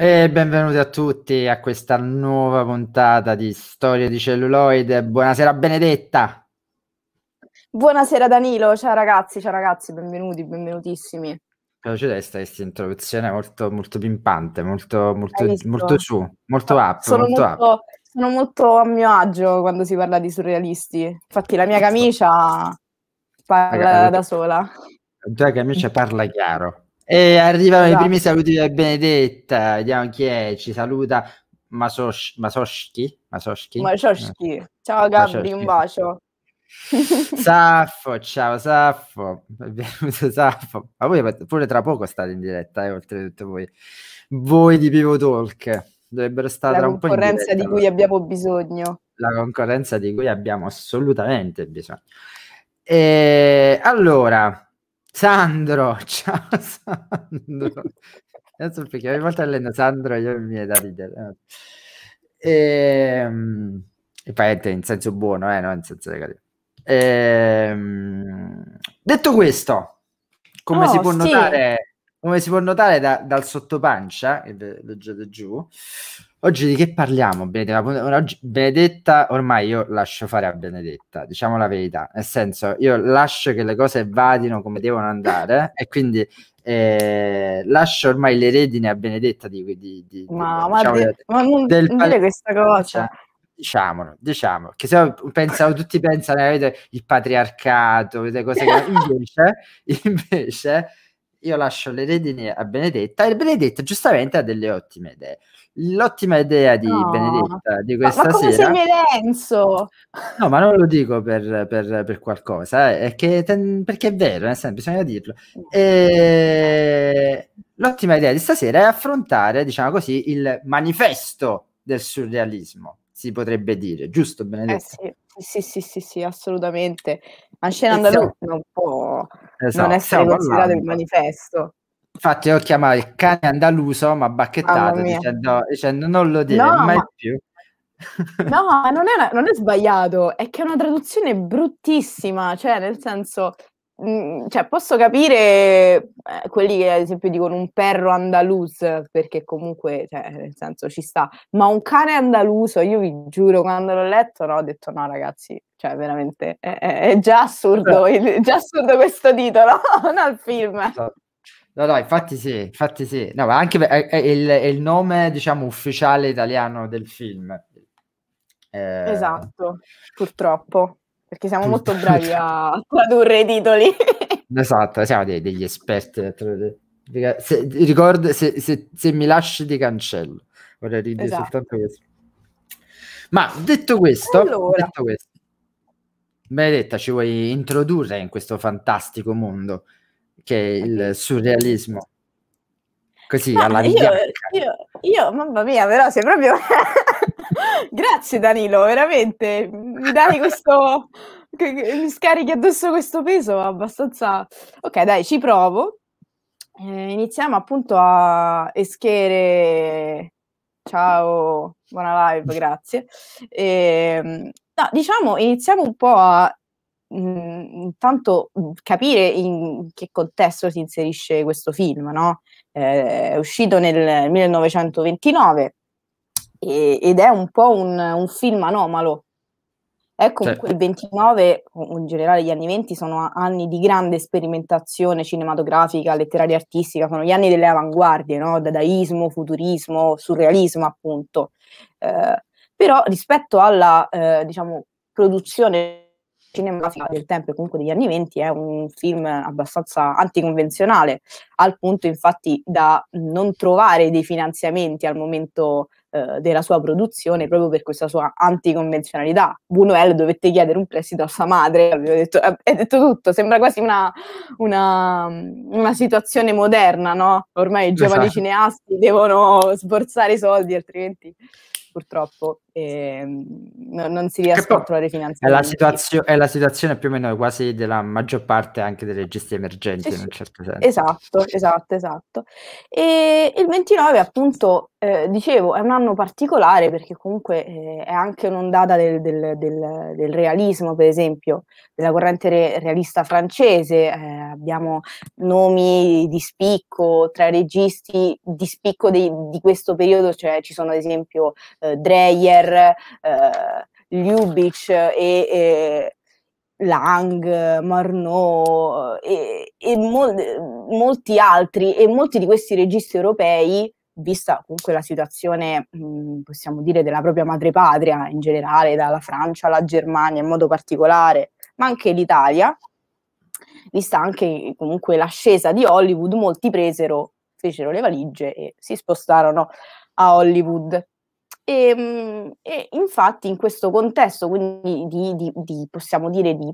E benvenuti a tutti a questa nuova puntata di Storie di Celluloid. Buonasera Benedetta. Buonasera Danilo, ciao ragazzi, ciao ragazzi, benvenuti, benvenutissimi. Mi è questa introduzione molto, molto pimpante, molto, molto, molto su, molto ah, up, sono molto, molto up. Sono molto a mio agio quando si parla di surrealisti. Infatti la mia esatto. camicia parla Ragazzi, da sola. La tua camicia parla chiaro. E arrivano esatto. i primi esatto. saluti da Benedetta, vediamo chi è, ci saluta Masos- Masoschi. Masoschi. Masoschi. Ciao Gabri, un bacio. Saffo, ciao Saffo, benvenuto Saffo. Ma voi pure tra poco state in diretta, eh, oltretutto voi. Voi di Pivo Talk dovrebbero stare un po' in diretta. La concorrenza di cui abbiamo bisogno. La concorrenza di cui abbiamo assolutamente bisogno. E allora, Sandro, ciao Sandro. Adesso perché ogni volta alleno Sandro io mi è da ridere. Ehm, e, e parente in senso buono, eh, no, in senso negativo. E, ehm, detto questo, come, oh, si, può sì. notare, come si può notare, da, dal sottopancia, che ve, giù, Oggi di che parliamo? Benedetta, oggi, Benedetta, ormai io lascio fare a Benedetta, diciamo la verità, nel senso io lascio che le cose vadino come devono andare e quindi eh, lascio ormai le redini a Benedetta di, di, di, ma, di, ma diciamo, di, del, ma non, del, non dire questa cosa. Diciamolo, diciamo, che se pensano, tutti pensano, avete eh, il patriarcato, avete cose che invece, invece io lascio le redini a Benedetta e Benedetta giustamente ha delle ottime idee l'ottima idea di no. Benedetta di questa ma, ma come sera. Lenzo? No, ma non lo dico per, per, per qualcosa, eh, è che, ten, perché è vero, nel bisogna dirlo. Mm. E... Eh, l'ottima idea di stasera è affrontare, diciamo così, il manifesto del surrealismo, si potrebbe dire, giusto Benedetta? Eh sì, sì, sì, sì, sì assolutamente. La scena andalusa non può esatto. non essere Stiamo considerata parlando. il manifesto. Infatti ho chiamato il cane andaluso, ma bacchettato, dicendo, dicendo, non lo dire no, mai ma... più. no, non è, una, non è, sbagliato, è che è una traduzione bruttissima, cioè nel senso, mm, cioè, posso capire eh, quelli che ad esempio dicono un perro andalus, perché comunque, cioè, nel senso ci sta, ma un cane andaluso, io vi giuro, quando l'ho letto, no, ho detto no ragazzi, cioè veramente è, è, già assurdo, è già assurdo cioè questo titolo, non al film. Esatto. No, no, infatti sì, infatti sì. No, ma anche è, è il, è il nome, diciamo, ufficiale italiano del film. Eh... Esatto, purtroppo, perché siamo purtroppo. molto bravi a tradurre i titoli. esatto, siamo dei, degli esperti. Se, ricordo, se, se, se, mi lasci ti cancello. Vorrei dire esatto. soltanto questo. Ma detto questo, allora. detto questo, Benedetta, ci vuoi introdurre in questo fantastico mondo? che è il surrealismo. Così, Ma alla io, io, io, mamma mia, però sei proprio... Grazie Danilo, veramente, mi dai questo... mi scarichi addosso questo peso abbastanza... Ok, dai, ci provo. Eh, iniziamo appunto a eschere... Ciao, buona live, grazie. Eh, no, diciamo, iniziamo un po' a Mm, intanto mm, capire in che contesto si inserisce questo film, no? eh, è uscito nel 1929 e, ed è un po' un, un film anomalo. Ecco, certo. il 29, in generale gli anni 20, sono anni di grande sperimentazione cinematografica, letteraria e artistica, sono gli anni delle avanguardie, no? dadaismo, futurismo, surrealismo appunto. Eh, però rispetto alla eh, diciamo, produzione cinema del tempo e comunque degli anni venti è un film abbastanza anticonvenzionale, al punto infatti da non trovare dei finanziamenti al momento eh, della sua produzione proprio per questa sua anticonvenzionalità. Buñuel dovette chiedere un prestito a sua madre, avevo detto, eh, è detto tutto, sembra quasi una, una, una situazione moderna, no? Ormai i giovani esatto. cineasti devono sborsare i soldi, altrimenti purtroppo eh, non si riescono a trovare finanziamenti. È la, situazio- è la, situazione più o meno quasi della maggior parte anche delle gesti emergenti sì, in un certo senso. Esatto, esatto, esatto. E il 29 appunto, eh, dicevo, è un anno particolare perché comunque eh, è anche un'ondata del, del, del, del, realismo, per esempio, della corrente re- realista francese. Eh, abbiamo nomi di spicco tra i registi di spicco di, di questo periodo, cioè ci sono ad esempio eh, Dreyer, per eh, Ljubich e, e Lang, Marnot e, e mol- molti altri e molti di questi registi europei vista comunque la situazione, mm, possiamo dire, della propria madrepatria in generale, dalla Francia alla Germania in modo particolare, ma anche l'Italia, vista anche comunque l'ascesa di Hollywood, molti presero, fecero le valigie e si spostarono a Hollywood. E, ehm, e infatti in questo contesto, quindi di, di, di, possiamo dire di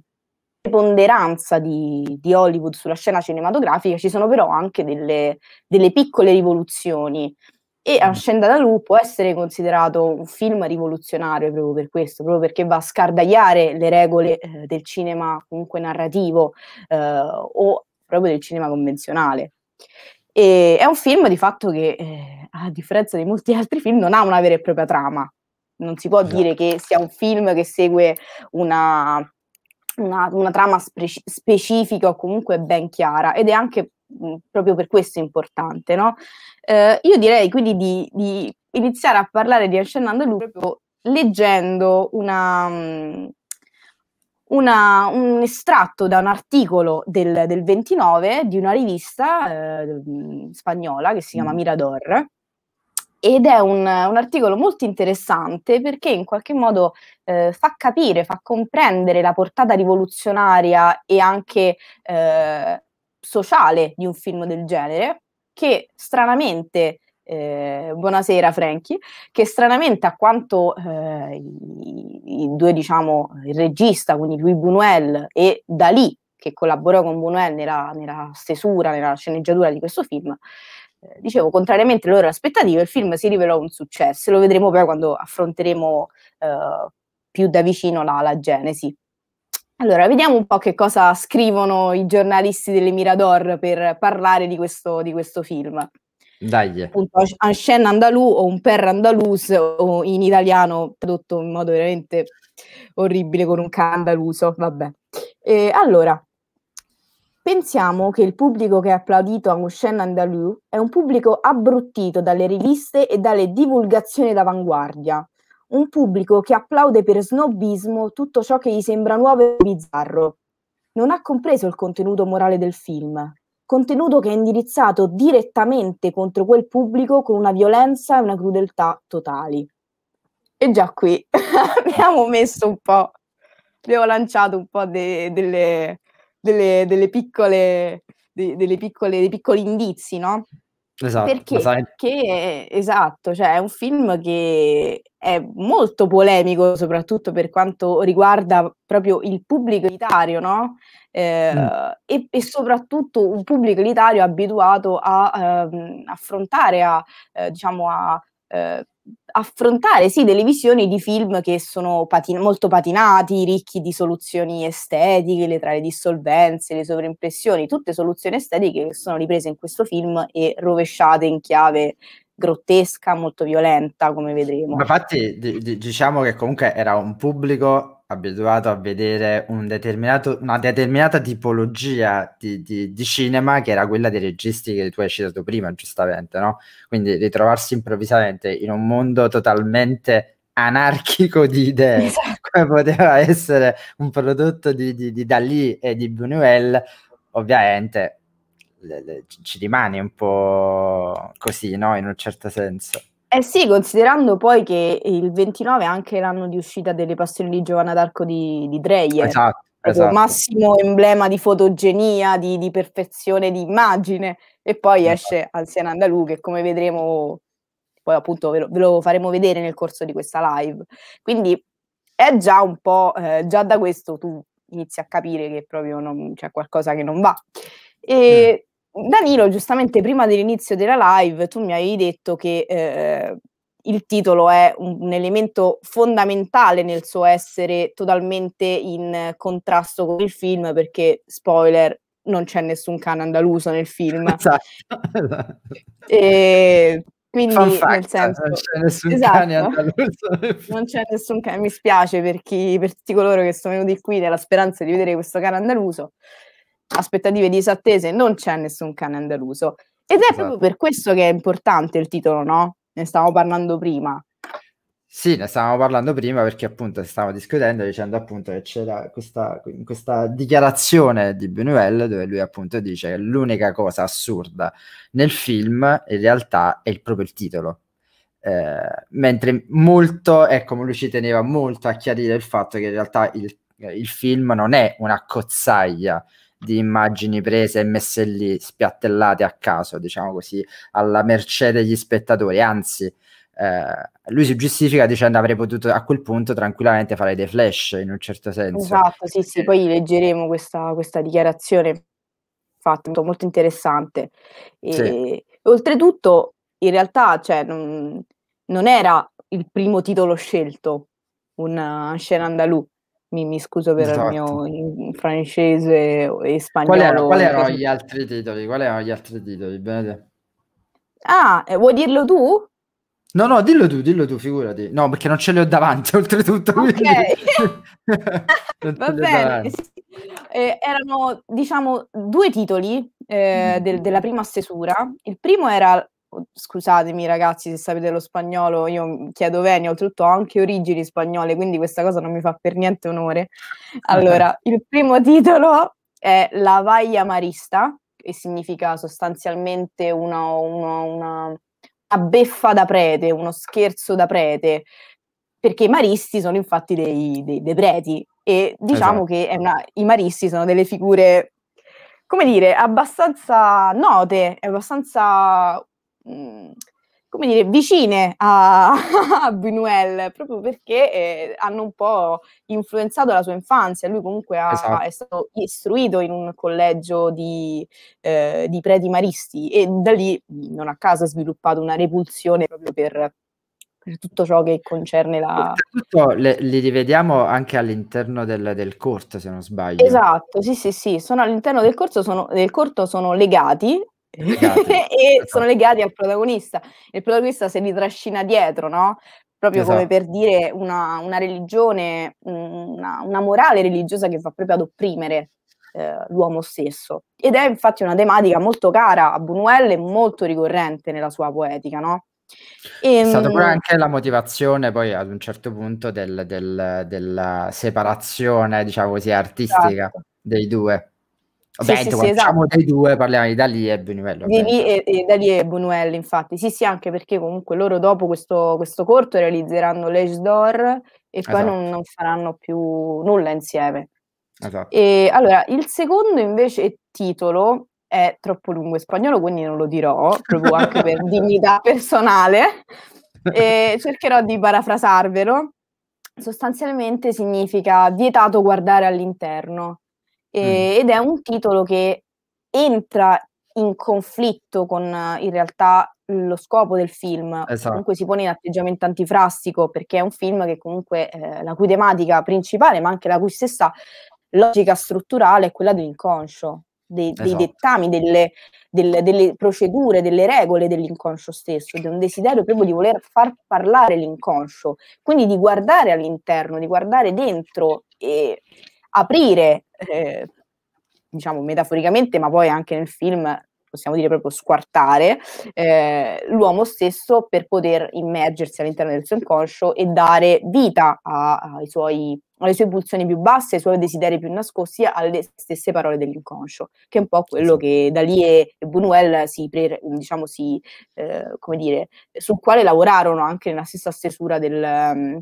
preponderanza di, di, Hollywood sulla scena cinematografica, ci sono però anche delle, delle piccole rivoluzioni. E mm. Ascenda da Lu può essere considerato un film rivoluzionario proprio per questo, proprio perché va a scardagliare le regole eh, del cinema comunque narrativo eh, o proprio del cinema convenzionale. E è un film di fatto che, eh, a differenza di molti altri film, non ha una vera e propria trama. Non si può no. Esatto. dire che sia un film che segue una, una, una trama speci- specifica o comunque ben chiara ed è anche mh, mm, proprio per questo importante. No? Eh, io direi quindi di, di, iniziare a parlare di Ascendando lui proprio leggendo una... Mm, una, un estratto da un articolo del, del 29 di una rivista eh, spagnola che si chiama mm. Mirador. Ed è un, un articolo molto interessante perché in qualche modo eh, fa capire, fa comprendere la portata rivoluzionaria e anche eh, sociale di un film del genere, che stranamente eh, buonasera Franchi, che stranamente a quanto eh, i, i, due, diciamo, il regista, quindi lui Buñuel e Dalì, che collaborò con Buñuel nella, nella stesura, nella sceneggiatura di questo film, eh, dicevo, contrariamente alle loro aspettative, il film si rivelò un successo, lo vedremo poi quando affronteremo eh, più da vicino la, la genesi. Allora, vediamo un po' che cosa scrivono i giornalisti delle Mirador per parlare di questo, di questo film. Dai. Appunto, un Shen andalù o un Per andalus o in italiano tradotto in modo veramente orribile con un candaluso, vabbè. E, allora, pensiamo che il pubblico che ha applaudito a un Shen andalù è un pubblico abbruttito dalle riviste e dalle divulgazioni d'avanguardia. Un pubblico che applaude per snobismo tutto ciò che gli sembra nuovo e bizzarro. Non ha compreso il contenuto morale del film, contenuto che è indirizzato direttamente contro quel pubblico con una violenza e una crudeltà totali. E già qui abbiamo messo un po', abbiamo lanciato un po' de, delle, delle, delle, piccole, de, delle piccole, dei piccoli indizi, no? Esatto, perché, perché, esatto, cioè è un film che è molto polemico, soprattutto per quanto riguarda proprio il pubblico elitario, no? Eh, mm. e, e, soprattutto un pubblico elitario abituato a eh, affrontare, a eh, diciamo a eh, affrontare sì delle visioni di film che sono patin- molto patinati, ricchi di soluzioni estetiche, tra le dissolvenze, le sovraimpressioni, tutte soluzioni estetiche che sono riprese in questo film e rovesciate in chiave grottesca, molto violenta, come vedremo. Infatti d- d- diciamo che comunque era un pubblico abituato a vedere un una determinata tipologia di, di, di, cinema che era quella dei registi che tu hai citato prima, giustamente, no? Quindi ritrovarsi improvvisamente in un mondo totalmente anarchico di idee, esatto. come poteva essere un prodotto di, di, di Dalì e di Buñuel, ovviamente le, le, ci rimane un po' così, no? In un certo senso. Eh sì, considerando poi che il 29 è anche l'anno di uscita delle passioni di Giovanna d'Arco di, di Dreyer. Esatto, esatto. Massimo emblema di fotogenia, di, di perfezione di immagine. E poi esatto. esce Anziana Andalù che come vedremo, poi appunto ve lo, ve lo, faremo vedere nel corso di questa live. Quindi è già un po', eh, già da questo tu inizi a capire che proprio non, c'è qualcosa che non va. E... Mm Danilo, giustamente prima dell'inizio della live tu mi avevi detto che eh, il titolo è un, elemento fondamentale nel suo essere totalmente in contrasto con il film perché, spoiler, non c'è nessun cane andaluso nel film. Esatto. E, quindi, nel eh, senso, non c'è nessun esatto, cane andaluso. Non c'è nessun cane, mi spiace per, chi, per tutti coloro che sono venuti qui nella speranza di vedere questo cane andaluso aspettative disattese, non c'è nessun cane andaluso. Ed è esatto. proprio per questo che è importante il titolo, no? Ne stavamo parlando prima. Sì, ne stavamo parlando prima perché appunto stavamo discutendo dicendo appunto che c'era questa, questa dichiarazione di Buñuel dove lui appunto dice che l'unica cosa assurda nel film in realtà è proprio il titolo. Eh, mentre molto, ecco, lui ci teneva molto a chiarire il fatto che in realtà il, il film non è una cozzaglia di immagini prese e messe lì, spiattellate a caso, diciamo così, alla mercé degli spettatori. Anzi, eh, lui si giustifica dicendo avrei potuto a quel punto tranquillamente fare dei flash in un certo senso. Esatto, sì, sì, eh. poi leggeremo questa, questa dichiarazione fatta, molto, molto interessante. E, sì. Oltretutto, in realtà, cioè, non, non, era il primo titolo scelto, una uh, scena andalù, mi, mi scuso per esatto. il mio esatto. in francese e spagnolo. Qual, era, qual erano gli altri titoli? Quali erano gli altri titoli? Benedetto. Ah, eh, vuoi dirlo tu? No, no, dillo tu, dillo tu, figurati. No, perché non ce li ho davanti, oltretutto. Ok, va bene. Eh, erano, diciamo, due titoli eh, mm. del, della prima stesura. Il primo era scusatemi ragazzi se sapete lo spagnolo, io chiedo venia, oltretutto ho anche origini spagnole, quindi questa cosa non mi fa per niente onore. Allora, il primo titolo è La Vaglia Marista, che significa sostanzialmente una, una, una, una beffa da prete, uno scherzo da prete, perché i maristi sono infatti dei, dei, dei preti e diciamo esatto. che una, i maristi sono delle figure come dire, abbastanza note, abbastanza Mm, come dire, vicine a, a Buñuel, proprio perché eh, hanno un po' influenzato la sua infanzia. Lui comunque ha, esatto. è stato istruito in un collegio di, eh, di preti maristi e da lì non a caso ha sviluppato una repulsione proprio per, per tutto ciò che concerne la... Le, li rivediamo anche all'interno del, del, corto, se non sbaglio. Esatto, sì, sì, sì, sono all'interno del, corso, sono, del corto sono legati e sono legati al protagonista. Il protagonista se li trascina dietro, no? Proprio esatto. come per dire una, una religione, una, una, morale religiosa che va proprio ad opprimere eh, l'uomo stesso. Ed è infatti una tematica molto cara a Buñuel e molto ricorrente nella sua poetica, no? E, è stata ehm, pure anche la motivazione poi ad un certo punto del, del, della separazione, diciamo così, artistica esatto. dei due. Vabbè, sì, sì, esatto. dei due parliamo di Dali e Buñuel. Di lì e, e Dali e Buñuel, infatti. Sì, sì, anche perché comunque loro dopo questo, questo corto realizzeranno L'Age Door e poi esatto. non, non, faranno più nulla insieme. Esatto. E, allora, il secondo invece titolo è troppo lungo in spagnolo, quindi non lo dirò, proprio anche per dignità personale. E cercherò di parafrasarvelo. Sostanzialmente significa vietato guardare all'interno eh, ed è un titolo che entra in conflitto con in realtà lo scopo del film, esatto. comunque si pone in atteggiamento antifrastico perché è un film che comunque eh, la cui tematica principale, ma anche la cui stessa logica strutturale è quella dell'inconscio, dei, esatto. dei dettami, delle, delle, delle, procedure, delle regole dell'inconscio stesso, di un desiderio proprio di voler far parlare l'inconscio, quindi di guardare all'interno, di guardare dentro e aprire eh, diciamo metaforicamente, ma poi anche nel film possiamo dire proprio squartare eh, l'uomo stesso per poter immergersi all'interno del suo inconscio e dare vita a, a suoi, alle sue pulsioni più basse, ai suoi desideri più nascosti, alle stesse parole dell'inconscio, che è un po' quello che Dalì e Buñuel si, pre, diciamo si eh, come dire, sul quale lavorarono anche nella stessa stesura del,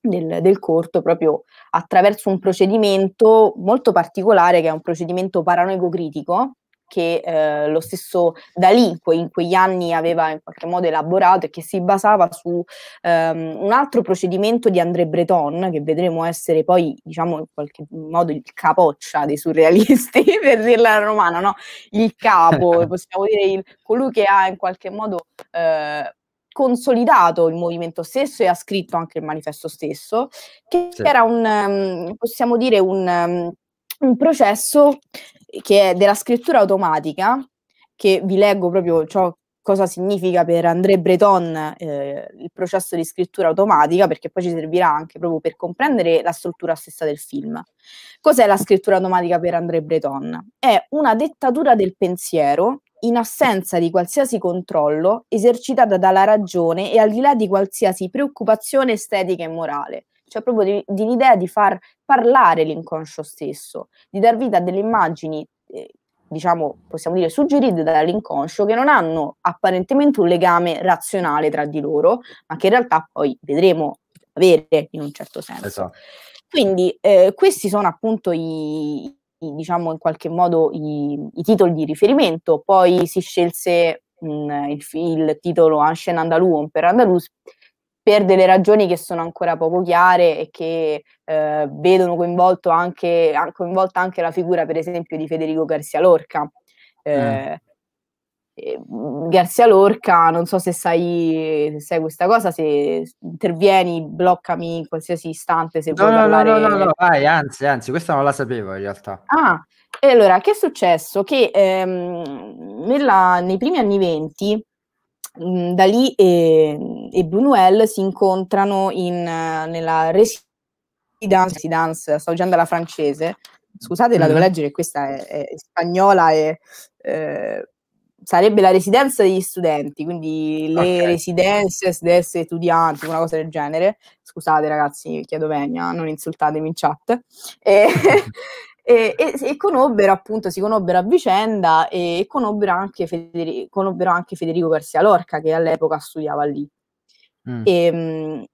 del, del, corto proprio attraverso un procedimento molto particolare che è un procedimento paranoico-critico che eh, lo stesso Dalì in quegli anni aveva in qualche modo elaborato e che si basava su ehm, un altro procedimento di André Breton che vedremo essere poi diciamo in qualche modo il capoccia dei surrealisti per dirla romana, no? il capo, possiamo dire il, colui che ha in qualche modo eh, consolidato il movimento stesso e ha scritto anche il manifesto stesso, che sì. era un, ehm, possiamo dire, un, ehm, un processo che è della scrittura automatica, che vi leggo proprio ciò cosa significa per André Breton eh, il processo di scrittura automatica, perché poi ci servirà anche proprio per comprendere la struttura stessa del film. Cos'è la scrittura automatica per André Breton? È una dettatura del pensiero in assenza di qualsiasi controllo esercitata dalla ragione e al di là di qualsiasi preoccupazione estetica e morale, cioè proprio di, di l'idea di far parlare l'inconscio stesso, di dar vita a delle immagini, eh, diciamo, possiamo dire, suggerite dall'inconscio che non hanno apparentemente un legame razionale tra di loro, ma che in realtà poi vedremo avere in un certo senso. Esatto. Quindi eh, questi sono appunto i, diciamo in qualche modo i, i titoli di riferimento, poi si scelse mh, mm, il, il, titolo Andalou, Andaluum per Andalus per delle ragioni che sono ancora poco chiare e che eh, vedono anche, coinvolta anche la figura per esempio di Federico Garcia Lorca. Eh, mm. Eh, Garzia Lorca, non so se sai, se sai, questa cosa, se intervieni, bloccami in qualsiasi istante se no, vuoi no, parlare. No, no, no, vai, anzi, anzi, questa non la sapevo in realtà. Ah, e allora, che è successo? Che ehm, nella, nei primi anni venti, mm, da lì e, ehm, e, Buñuel si incontrano in, nella residence, dance, sto usando la francese, scusate, la devo mm-hmm. leggere, questa è, è spagnola e... Eh, sarebbe la residenza degli studenti, quindi le okay. residenze degli studenti, una cosa del genere. Scusate ragazzi, chiedo venia, non insultatemi in chat. E, e, e, e, conobbero appunto, si conobbero a vicenda e conobbero anche, Federico, conobbero anche Federico Garcia Lorca che all'epoca studiava lì. Mm. E, ehm,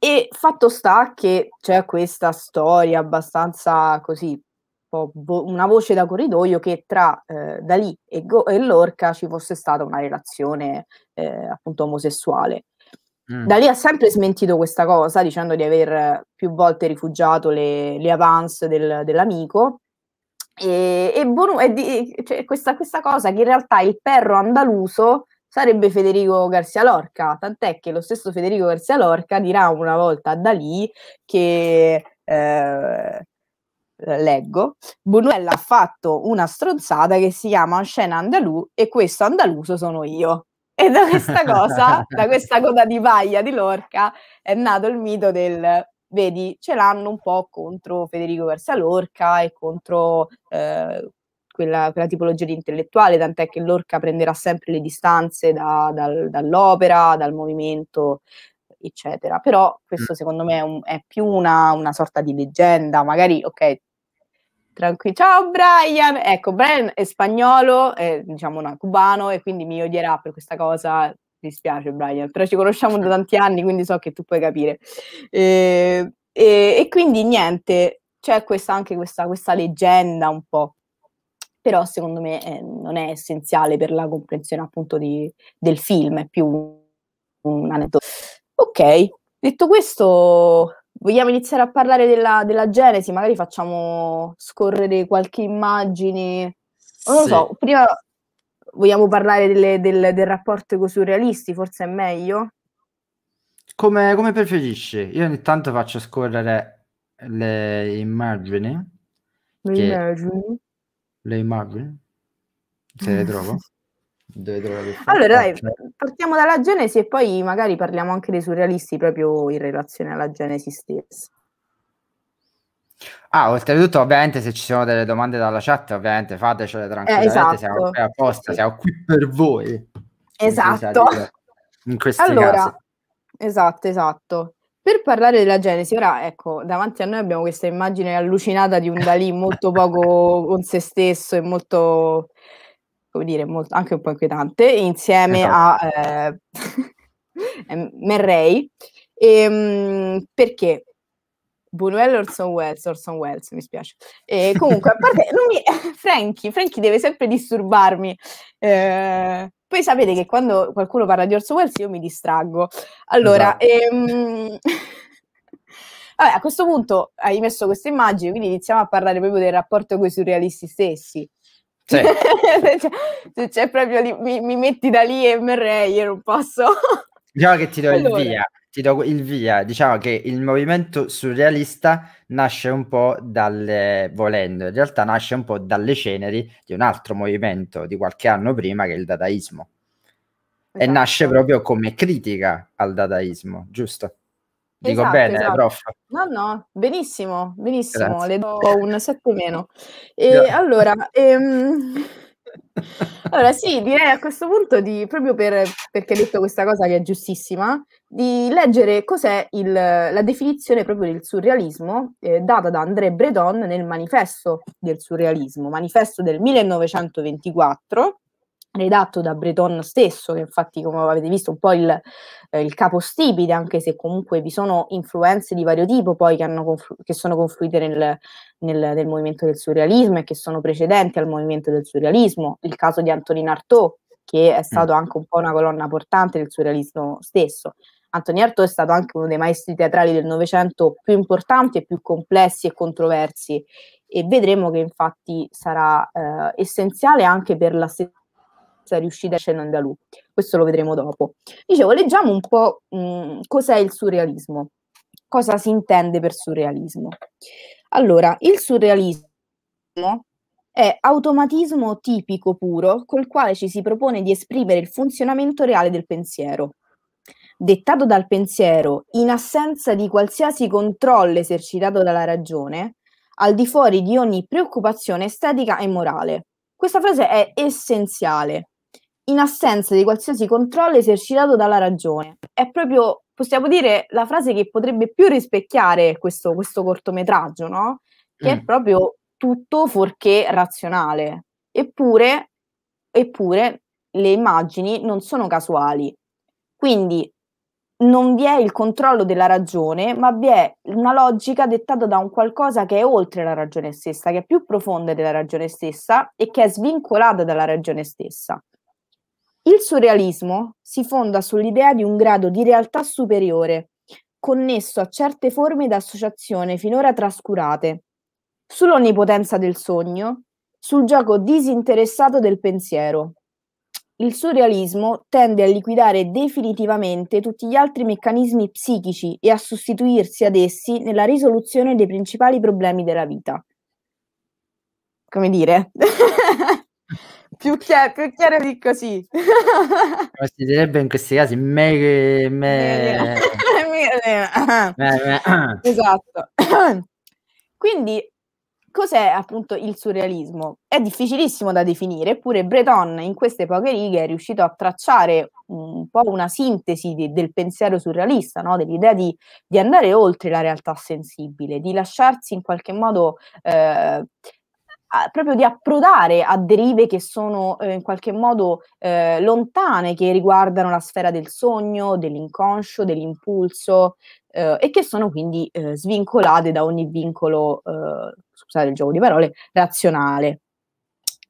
e fatto sta che c'è questa storia abbastanza così po' vo- una voce da corridoio che tra eh, Dalì e, Go- e, Lorca ci fosse stata una relazione eh, appunto omosessuale. Mm. Dalì ha sempre smentito questa cosa dicendo di aver più volte rifugiato le, le avance del, dell'amico e, e, Bonu- e di- cioè questa, questa cosa che in realtà il perro andaluso sarebbe Federico Garcia Lorca, tant'è che lo stesso Federico Garcia Lorca dirà una volta a Dalì che eh, leggo, Bonuella ha fatto una stronzata che si chiama Scena Andalù e questo andaluso sono io. E da questa cosa, da questa coda di paglia di Lorca, è nato il mito del vedi, ce l'hanno un po' contro Federico Versa Lorca e contro eh, quella, quella, tipologia di intellettuale, tant'è che Lorca prenderà sempre le distanze da, dal, dall'opera, dal movimento, eccetera. Però questo mm. secondo me è, un, è più una, una, sorta di leggenda, magari, ok, tranquillo. Ciao Brian! Ecco, Brian è spagnolo, è, diciamo no, cubano e quindi mi odierà per questa cosa. Mi dispiace Brian, però ci conosciamo da tanti anni, quindi so che tu puoi capire. E, ehm, e, e quindi niente, c'è questa, anche questa, questa leggenda un po' però secondo me eh, non è essenziale per la comprensione appunto di, del film, è più un aneddoto. Ok, detto questo, Vogliamo iniziare a parlare della, della genesi, magari facciamo scorrere qualche immagine. Non lo sì. so, prima vogliamo parlare delle, del, del, rapporto con i surrealisti, forse è meglio? Come, come preferisci? Io ogni tanto faccio scorrere le immagini. Le immagini? Le immagini? Se le trovo. dove Allora, dai, partiamo dalla Genesi e poi magari parliamo anche dei surrealisti proprio in relazione alla Genesi stessa. Ah, oltretutto, ovviamente, se ci sono delle domande dalla chat, ovviamente fatecele eh, tranquillamente, eh, esatto. siamo qui apposta, siamo qui per voi. Esatto. In questi allora, casi. esatto, esatto. Per parlare della Genesi, ora ecco, davanti a noi abbiamo questa immagine allucinata di un Dalì molto poco con se stesso e molto come dire, molto, anche un po' inquietante, insieme esatto. a eh, ehm, Merrey, ehm, perché Bunuel Orson Welles, Orson Welles, mi spiace. E comunque, a parte, mi, Frankie, Frankie deve sempre disturbarmi. Eh, poi sapete che quando qualcuno parla di Orson Welles io mi distraggo. Allora, esatto. ehm, vabbè, a questo punto hai messo queste immagini, quindi iniziamo a parlare proprio del rapporto con i surrealisti stessi. Sì. cioè, se c'è proprio lì, mi, mi, metti da lì e merrei, io non posso. diciamo che ti do allora. il via, ti do il via. Diciamo che il movimento surrealista nasce un po' dalle, volendo, in realtà nasce un po' dalle ceneri di un altro movimento di qualche anno prima che è il dadaismo. Esatto. E nasce proprio come critica al dadaismo, giusto? Dico esatto, bene, esatto. prof. No, no, benissimo, benissimo, Grazie. le do un 7 meno. E Grazie. allora, ehm... allora, sì, direi a questo punto, di, proprio per, perché hai detto questa cosa che è giustissima, di leggere cos'è il, la definizione proprio del surrealismo eh, data da André Breton nel manifesto del surrealismo, manifesto del 1924 redatto da Breton stesso, che infatti come avete visto è un po' il, eh, il capostipite, anche se comunque vi sono influenze di vario tipo poi che, conflu- che sono confluite nel, nel, nel, movimento del surrealismo e che sono precedenti al movimento del surrealismo, il caso di Antonin Artaud, che è mm. stato anche un po' una colonna portante del surrealismo stesso. Antonin Artaud è stato anche uno dei maestri teatrali del Novecento più importanti e più complessi e controversi e vedremo che infatti sarà eh, essenziale anche per la stessa cioè riuscite a scendere da lui. Questo lo vedremo dopo. Dicevo, leggiamo un po' mh, mm, cos'è il surrealismo, cosa si intende per surrealismo. Allora, il surrealismo è automatismo tipico puro col quale ci si propone di esprimere il funzionamento reale del pensiero. Dettato dal pensiero, in assenza di qualsiasi controllo esercitato dalla ragione, al di fuori di ogni preoccupazione estetica e morale. Questa frase è essenziale in assenza di qualsiasi controllo esercitato dalla ragione. È proprio, possiamo dire, la frase che potrebbe più rispecchiare questo, questo cortometraggio, no? Che mm. è proprio tutto fuorché razionale. Eppure, eppure le immagini non sono casuali. Quindi non vi è il controllo della ragione, ma vi è una logica dettata da un qualcosa che è oltre la ragione stessa, che è più profonda della ragione stessa e che è svincolata dalla ragione stessa. Il surrealismo si fonda sull'idea di un grado di realtà superiore, connesso a certe forme d'associazione finora trascurate, sull'onnipotenza del sogno, sul gioco disinteressato del pensiero. Il surrealismo tende a liquidare definitivamente tutti gli altri meccanismi psichici e a sostituirsi ad essi nella risoluzione dei principali problemi della vita. Come dire? Più, chiaro, più chiaro di così. Come si direbbe in questi casi? Me, me... esatto. Quindi, cos'è appunto il surrealismo? È difficilissimo da definire, eppure Breton in queste poche righe è riuscito a tracciare un po' una sintesi di, del pensiero surrealista, no? dell'idea di, di, andare oltre la realtà sensibile, di lasciarsi in qualche modo... Eh, a, proprio di approdare a derive che sono eh, in qualche modo eh, lontane, che riguardano la sfera del sogno, dell'inconscio, dell'impulso eh, e che sono quindi eh, svincolate da ogni vincolo, eh, scusate il gioco di parole, razionale.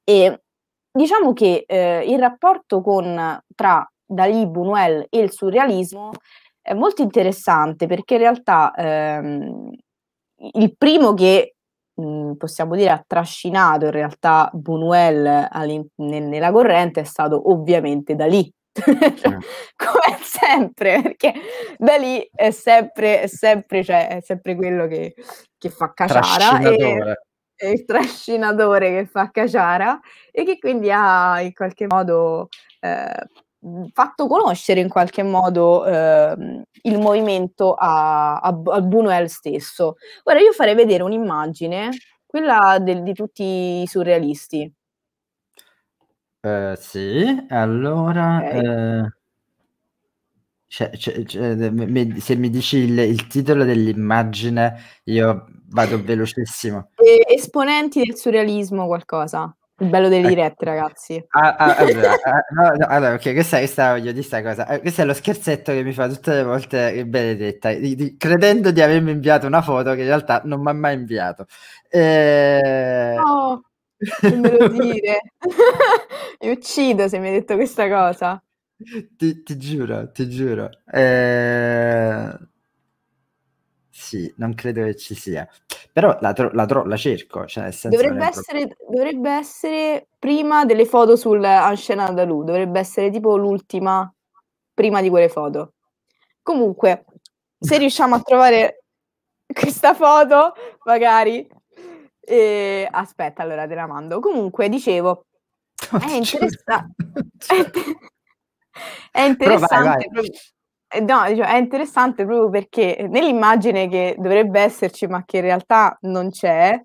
E diciamo che eh, il rapporto con, tra Dalí, Buñuel e il surrealismo è molto interessante perché in realtà ehm, il primo che possiamo dire ha trascinato in realtà Bunuel nella corrente è stato ovviamente da lì. Come sempre, perché da lì è sempre, è sempre, cioè, è sempre quello che, che fa caciara il trascinatore che fa Caciara e che quindi ha in qualche modo eh, fatto conoscere in qualche modo eh, il movimento a, a, a, Buñuel stesso. Ora io farei vedere un'immagine, quella del, di tutti i surrealisti. Eh, sì, allora... Okay. Eh... Cioè, cioè, cioè, mi, se mi dici il, il, titolo dell'immagine, io vado velocissimo. esponenti del surrealismo, qualcosa. Il bello delle eh. dirette, ragazzi. Ah, ah, allora, ah, ah, ah, no, no, allora, okay, questa, questa, voglio dire questa cosa. Eh, questo è lo scherzetto che mi fa tutte le volte il Benedetta, di, di, credendo di avermi inviato una foto che in realtà non mi ha mai inviato. E... Eh, no, non me lo dire. mi uccido se mi hai detto questa cosa. Ti, ti giuro, ti giuro. Eh... Sì, non credo che ci sia. Però la, tro- la, tro- la cerco. Cioè dovrebbe, essere, dovrebbe, essere, prima delle foto sul Anshen Andalou, dovrebbe essere tipo l'ultima prima di quelle foto. Comunque, se riusciamo a trovare questa foto, magari... Eh, aspetta, allora te la mando. Comunque, dicevo, è, interessa- cioè. è, inter- è interessante. Eh, no, è interessante proprio perché nell'immagine che dovrebbe esserci, ma che in realtà non c'è,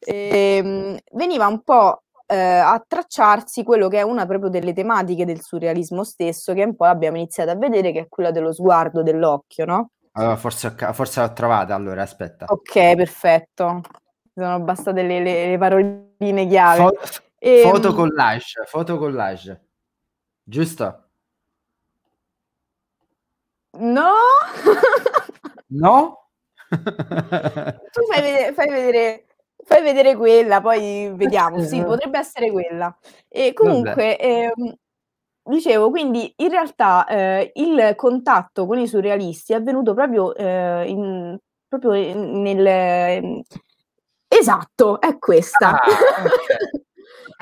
ehm, veniva un po' eh, a tracciarsi quello che è una proprio delle tematiche del surrealismo stesso, che un po' abbiamo iniziato a vedere, che è quella dello sguardo, dell'occhio, no? Allora, forse, forse l'ho trovata, allora aspetta. Ok, perfetto. Sono bastate le, le, le paroline chiave. Fo- e, ehm, foto collage, foto collage. Giusto? No! no? tu fai vedere, fai vedere, fai vedere quella, poi vediamo. Sì, eh. potrebbe essere quella. E comunque, eh, dicevo, quindi in realtà eh, il contatto con i surrealisti è avvenuto proprio, eh, in, proprio nel... Ehm, esatto, è questa. Ah, okay.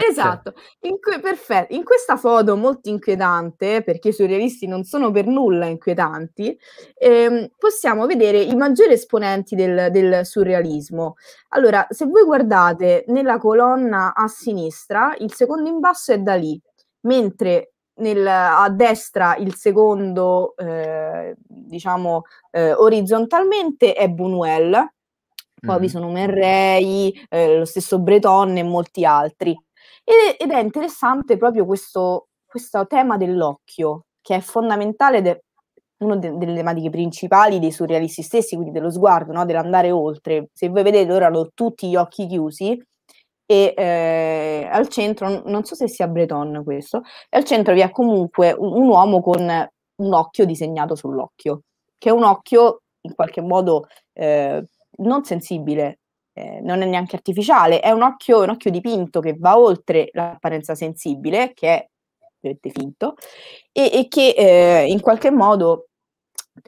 Esatto, certo. in que- perfetto. In questa foto molto inquietante, perché i surrealisti non sono per nulla inquietanti, ehm, possiamo vedere i maggiori esponenti del, del, surrealismo. Allora, se voi guardate nella colonna a sinistra, il secondo in basso è Dalì, mentre nel, a destra il secondo, eh, diciamo, eh, orizzontalmente è Buñuel, poi mm vi sono Merrei, eh, lo stesso Breton e molti altri. Ed è interessante proprio questo, questo tema dell'occhio, che è fondamentale ed una de- delle tematiche principali dei surrealisti stessi, quindi dello sguardo, no? dell'andare oltre. Se voi vedete ora hanno tutti gli occhi chiusi e eh, al centro, non so se sia Breton questo, e al centro vi è comunque un, un uomo con un occhio disegnato sull'occhio, che è un occhio in qualche modo eh, non sensibile, eh, non è neanche artificiale, è un occhio, un occhio dipinto che va oltre l'apparenza sensibile, che è finto, e, e che eh, in qualche modo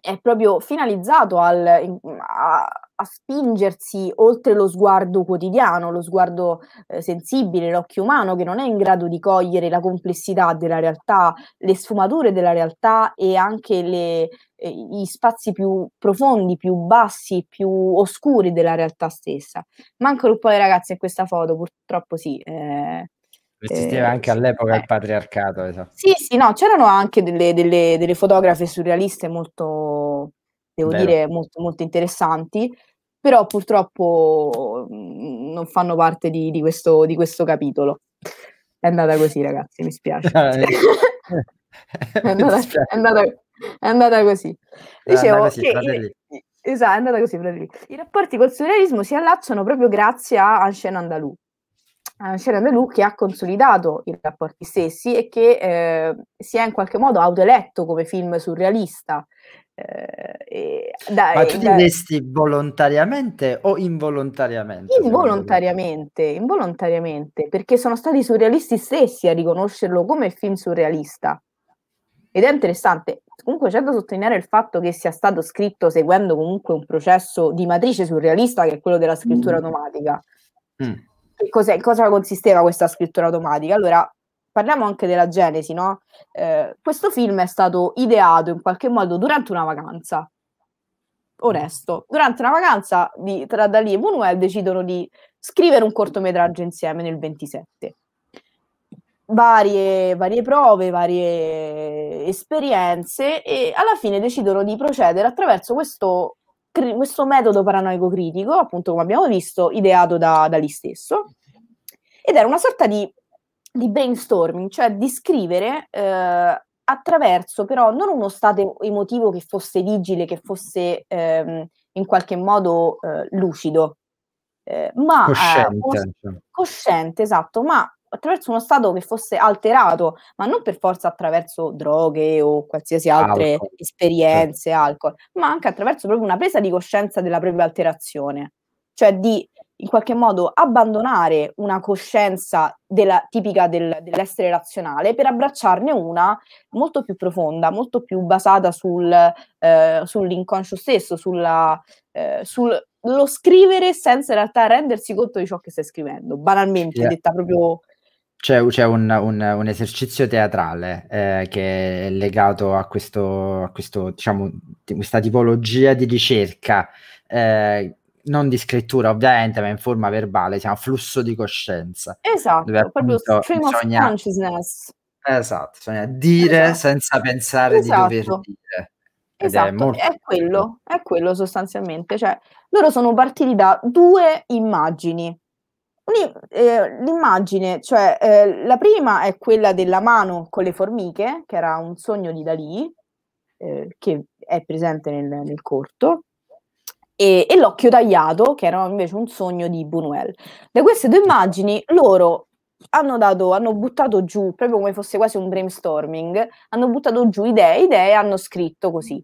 è proprio finalizzato al, a, a spingersi oltre lo sguardo quotidiano, lo sguardo eh, sensibile, l'occhio umano che non è in grado di cogliere la complessità della realtà, le sfumature della realtà e anche le, eh, gli spazi più profondi, più bassi, più oscuri della realtà stessa. Mancano un po' i ragazzi in questa foto, purtroppo sì. Eh, eh Esisteva eh, anche all'epoca eh. il patriarcato. Esatto. Sì, sì, no, c'erano anche delle, delle, delle fotografe surrealiste molto, devo Vero. dire, molto, molto interessanti però purtroppo mm, non fanno parte di, di, questo, di questo, capitolo. È andata così, ragazzi, mi spiace. Eh. è, andata, è, andata, è, andata, così. Dicevo così, che... I, esatto, è andata così, I rapporti col surrealismo si allacciano proprio grazie a Anshen Andalou. Anshen Andalou che ha consolidato i rapporti stessi e che eh, si è in qualche modo autoeletto come film surrealista eh, dai, Ma tu ti vesti volontariamente o involontariamente? Involontariamente, involontariamente, perché sono stati i surrealisti stessi a riconoscerlo come film surrealista. Ed è interessante, comunque c'è certo da sottolineare il fatto che sia stato scritto seguendo comunque un processo di matrice surrealista che è quello della scrittura mm. automatica. Mm. Cosa consisteva questa scrittura automatica? Allora, parliamo anche della genesi, no? Eh, questo film è stato ideato in qualche modo durante una vacanza. Onesto, durante una vacanza di, tra Dalì e Manuel decidono di scrivere un cortometraggio insieme nel 27. Varie, varie prove, varie esperienze e alla fine decidono di procedere attraverso questo, questo metodo paranoico critico, appunto come abbiamo visto, ideato da, da lì stesso. Ed era una sorta di di brainstorming, cioè di scrivere eh, attraverso però non uno stato emotivo che fosse vigile, che fosse ehm, in qualche modo eh, lucido, eh, ma eh, cosciente. cosciente, esatto, ma attraverso uno stato che fosse alterato, ma non per forza attraverso droghe o qualsiasi altre alcol. esperienze, certo. alcol, ma anche attraverso proprio una presa di coscienza della propria alterazione, cioè di in qualche modo abbandonare una coscienza della, tipica del, dell'essere razionale per abbracciarne una molto più profonda, molto più basata sul, eh, sull'inconscio stesso, sulla, eh, sullo scrivere senza in realtà rendersi conto di ciò che stai scrivendo, banalmente, yeah. detta proprio c'è, c'è un, un, un, esercizio teatrale eh, che è legato a, questo, a questo, diciamo, questa tipologia di ricerca eh, non di scrittura ovviamente, ma in forma verbale, si chiama flusso di coscienza. Esatto, proprio stream bisogna... of consciousness. Esatto, bisogna dire esatto. senza pensare esatto. di dover dire. Ed esatto, è, molto... è, quello, è quello sostanzialmente. Cioè, loro sono partiti da due immagini. Eh, l'immagine, cioè eh, la prima è quella della mano con le formiche, che era un sogno di Dalì, eh, che è presente nel, nel corto, e, e, L'occhio tagliato, che era invece un sogno di Buñuel. Da queste due immagini loro hanno, dato, hanno buttato giù, proprio come fosse quasi un brainstorming, hanno buttato giù idee, idee e hanno scritto così.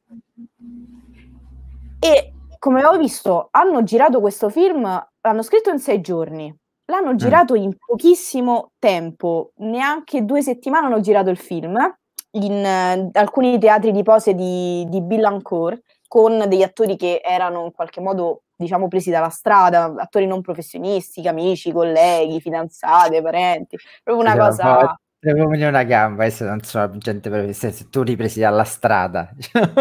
E come ho visto, hanno girato questo film, l'hanno scritto in sei giorni, l'hanno mm. girato in pochissimo tempo, neanche due settimane hanno girato il film in uh, alcuni teatri di pose di, di Billancourt con degli attori che erano in qualche modo diciamo presi dalla strada, attori non professionisti, amici, colleghi, fidanzate, parenti, proprio una diciamo, cosa Deve una gamba, adesso non so, gente professionista, se tu li presi dalla strada, diciamo,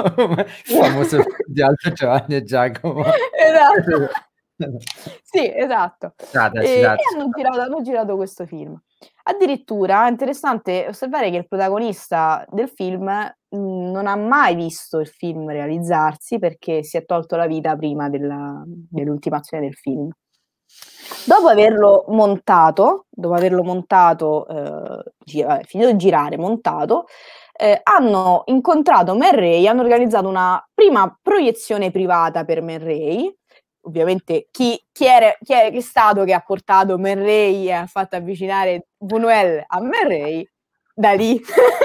famoso di Alto Giovanni e Giacomo. Esatto. sì, esatto. Strada, e, strada, hanno, girato, hanno girato questo film. Addirittura è interessante osservare che il protagonista del film Mhmm, non ha mai visto il film realizzarsi perché si è tolto la vita prima della, azione del film. Dopo averlo montato, dopo averlo montato, eh, gi- finito di girare, montato, eh, hanno incontrato Merray, hanno organizzato una prima proiezione privata per Merray. Ovviamente chi, chi, era, chi, è stato che ha portato Merray e ha fatto avvicinare Buñuel a Merray? Da lì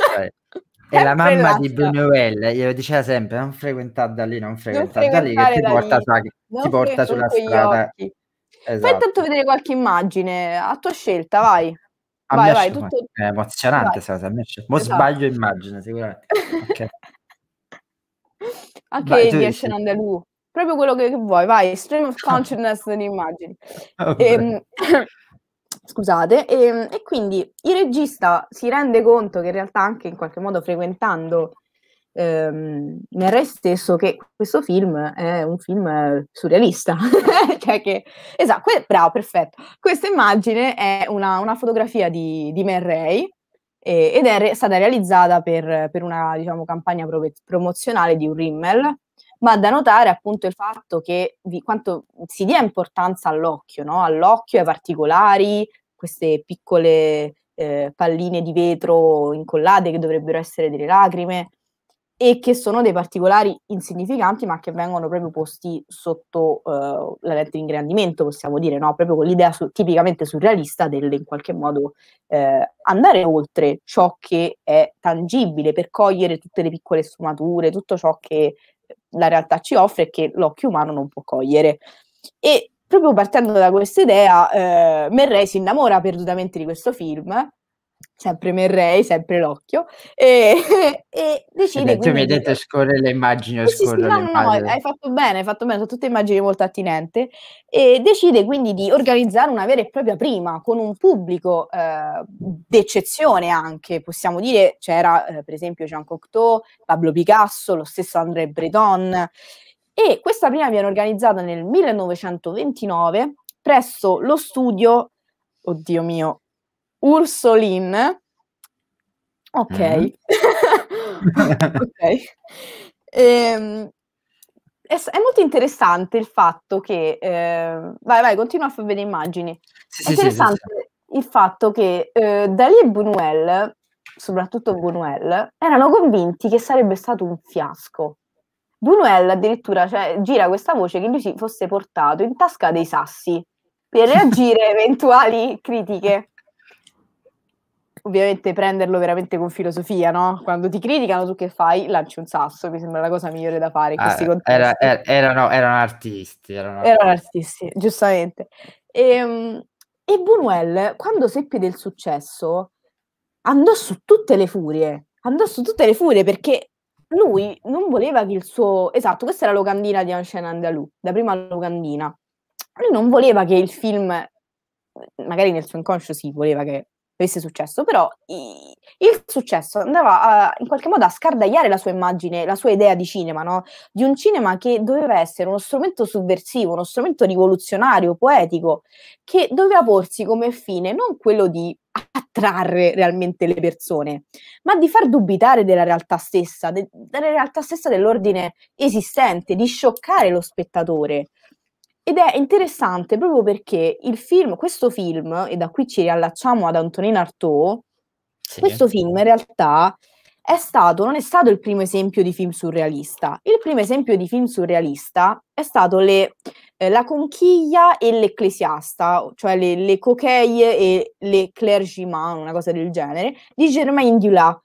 è la mamma di Buñuel, glielo diceva sempre, non frequentare da lì, non frequentare, da lì, che ti porta, sa, ti porta sulla strada. Esatto. Fai tanto vedere qualche immagine, a tua scelta, vai. A vai, vai, tutto... Eh, è emozionante questa cosa, a me esatto. sbaglio immagine, sicuramente. Okay. Anche vai, Eddie esce Proprio quello che, vuoi, vai, stream of consciousness delle immagini. Oh, e, ehm, Scusate, e, ehm, e quindi il regista si rende conto che in realtà anche in qualche modo frequentando ehm, Merre stesso che questo film è un film surrealista. cioè che, esatto, que- bravo, perfetto. Questa immagine è una, una fotografia di, di Merrey ed è re- stata realizzata per, per una diciamo, campagna pro- promozionale di un Rimmel ma da notare appunto il fatto che vi, quanto si dia importanza all'occhio, no? all'occhio, ai particolari, queste piccole eh, palline di vetro incollate che dovrebbero essere delle lacrime e che sono dei particolari insignificanti ma che vengono proprio posti sotto eh, la lente di ingrandimento, possiamo dire, no? proprio con l'idea su, tipicamente surrealista del in qualche modo eh, andare oltre ciò che è tangibile per cogliere tutte le piccole sfumature, tutto ciò che la realtà ci offre e che l'occhio umano non può cogliere. E proprio partendo da questa idea, eh, Merrey si innamora perdutamente di questo film sempre Merrei, sempre l'occhio, e, e decide... Detto, mi hai detto scorre le immagini, sì, scorre sì, no, no, no, hai fatto bene, hai fatto bene, sono tutte immagini molto attinenti, e decide quindi di organizzare una vera e propria prima con un pubblico eh, d'eccezione anche, possiamo dire, c'era eh, per esempio Jean Cocteau, Pablo Picasso, lo stesso André Breton, e questa prima viene organizzata nel 1929 presso lo studio, oddio mio, Ursoline. Ok. Mm. okay. Ehm, è, è, molto interessante il fatto che... Eh, vai, vai, continua a fare vedere immagini. Sì, è interessante sì, sì, il fatto che eh, Dalì e Buñuel, soprattutto Buñuel, erano convinti che sarebbe stato un fiasco. Buñuel addirittura cioè, gira questa voce che lui si fosse portato in tasca dei sassi per reagire a eventuali critiche ovviamente prenderlo veramente con filosofia, no? Quando ti criticano tu che fai? Lanci un sasso, mi sembra la cosa migliore da fare in eh, questi ah, era, era, erano, erano, artisti. Erano, erano artisti, giustamente. E, ehm, e, Buñuel, quando seppe del successo, andò su tutte le furie, andò su tutte le furie perché lui non voleva che il suo... Esatto, questa era la locandina di Ancien Andalou, la prima locandina. Lui non voleva che il film magari nel suo inconscio si sì, voleva che avesse successo, però i, il successo andava a, in qualche modo a scardagliare la sua immagine, la sua idea di cinema, no? di un cinema che doveva essere uno strumento subversivo, uno strumento rivoluzionario, poetico, che doveva porsi come fine non quello di attrarre realmente le persone, ma di far dubitare della realtà stessa, de, della realtà stessa dell'ordine esistente, di scioccare lo spettatore. Ed è interessante proprio perché il film, questo film, e da qui ci riallacciamo ad Antonin Artaud, sì. questo film in realtà è stato, non è stato il primo esempio di film surrealista. Il primo esempio di film surrealista è stato le, eh, La conchiglia e l'ecclesiasta, cioè le, le coqueille e le clergyman, una cosa del genere, di Germain Dula.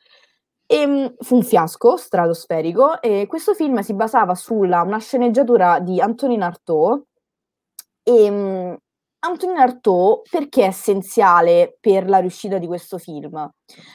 E, mm, fu un fiasco stratosferico e questo film si basava sulla una sceneggiatura di Antonin Artaud e ehm, mh, Antonin Artaud perché è essenziale per la riuscita di questo film?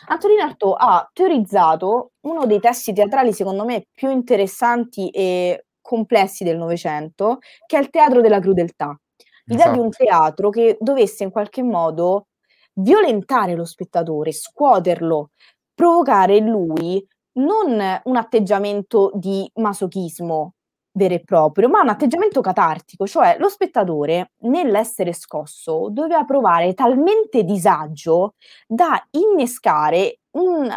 Antonin Artaud ha teorizzato uno dei testi teatrali secondo me più interessanti e complessi del Novecento, che è il teatro della crudeltà. L'idea esatto. di un esatto. teatro che dovesse in qualche modo violentare lo spettatore, scuoterlo, provocare in lui non un atteggiamento di masochismo, vero e proprio, ma un atteggiamento catartico, cioè lo spettatore nell'essere scosso doveva provare talmente disagio da innescare un,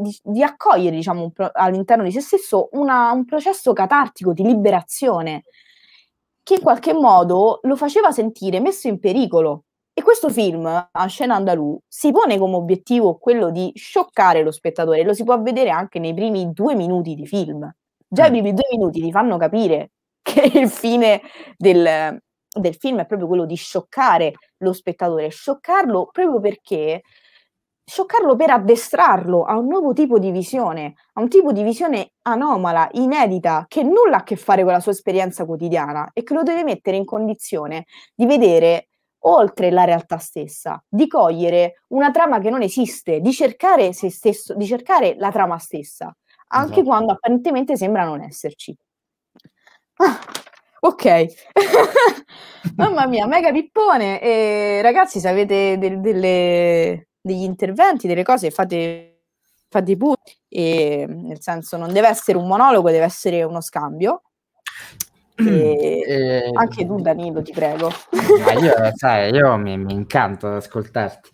di, di, accogliere diciamo, pro, all'interno di se stesso una, un processo catartico di liberazione che in qualche modo lo faceva sentire messo in pericolo. E questo film, A Scena Andalù, si pone come obiettivo quello di scioccare lo spettatore, lo si può vedere anche nei primi due minuti di film. Già i mm. primi due minuti ti fanno capire che il fine del, del film è proprio quello di scioccare lo spettatore, scioccarlo proprio perché scioccarlo per addestrarlo a un nuovo tipo di visione, a un tipo di visione anomala, inedita, che nulla ha a che fare con la sua esperienza quotidiana e che lo deve mettere in condizione di vedere oltre la realtà stessa, di cogliere una trama che non esiste, di cercare se stesso, di cercare la trama stessa anche esatto. quando apparentemente sembra non esserci. Ah, ok, mamma mia, mega pippone. E, ragazzi, se avete de- delle, degli interventi, delle cose, fate, fate pure. E, nel senso, non deve essere un monologo, deve essere uno scambio. E, eh, Anche tu, Danilo, ti prego. io, sai, io mi, mi incanto ad ascoltarti.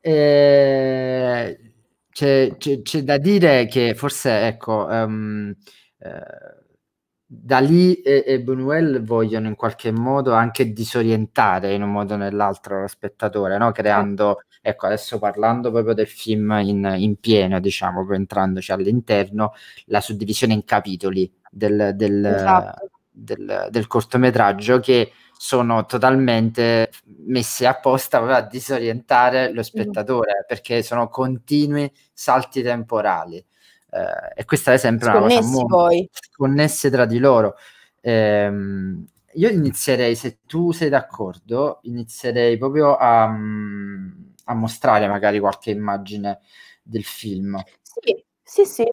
E eh, c'è, c'è, c'è, da dire che forse, ecco, um, eh, Dalì e, e Buñuel vogliono in qualche modo anche disorientare in un modo o nell'altro lo spettatore, no? creando, ecco adesso parlando proprio del film in, in pieno, diciamo, entrandoci all'interno, la suddivisione in capitoli del, del, esatto. del, del cortometraggio che sono totalmente messe apposta proprio a disorientare lo spettatore perché sono continui salti temporali eh, e questa è sempre una cosa molto connesse tra di loro. Eh, io inizierei, se tu sei d'accordo, inizierei proprio a, mm, a mostrare magari qualche immagine del film. Sì, sì, sì.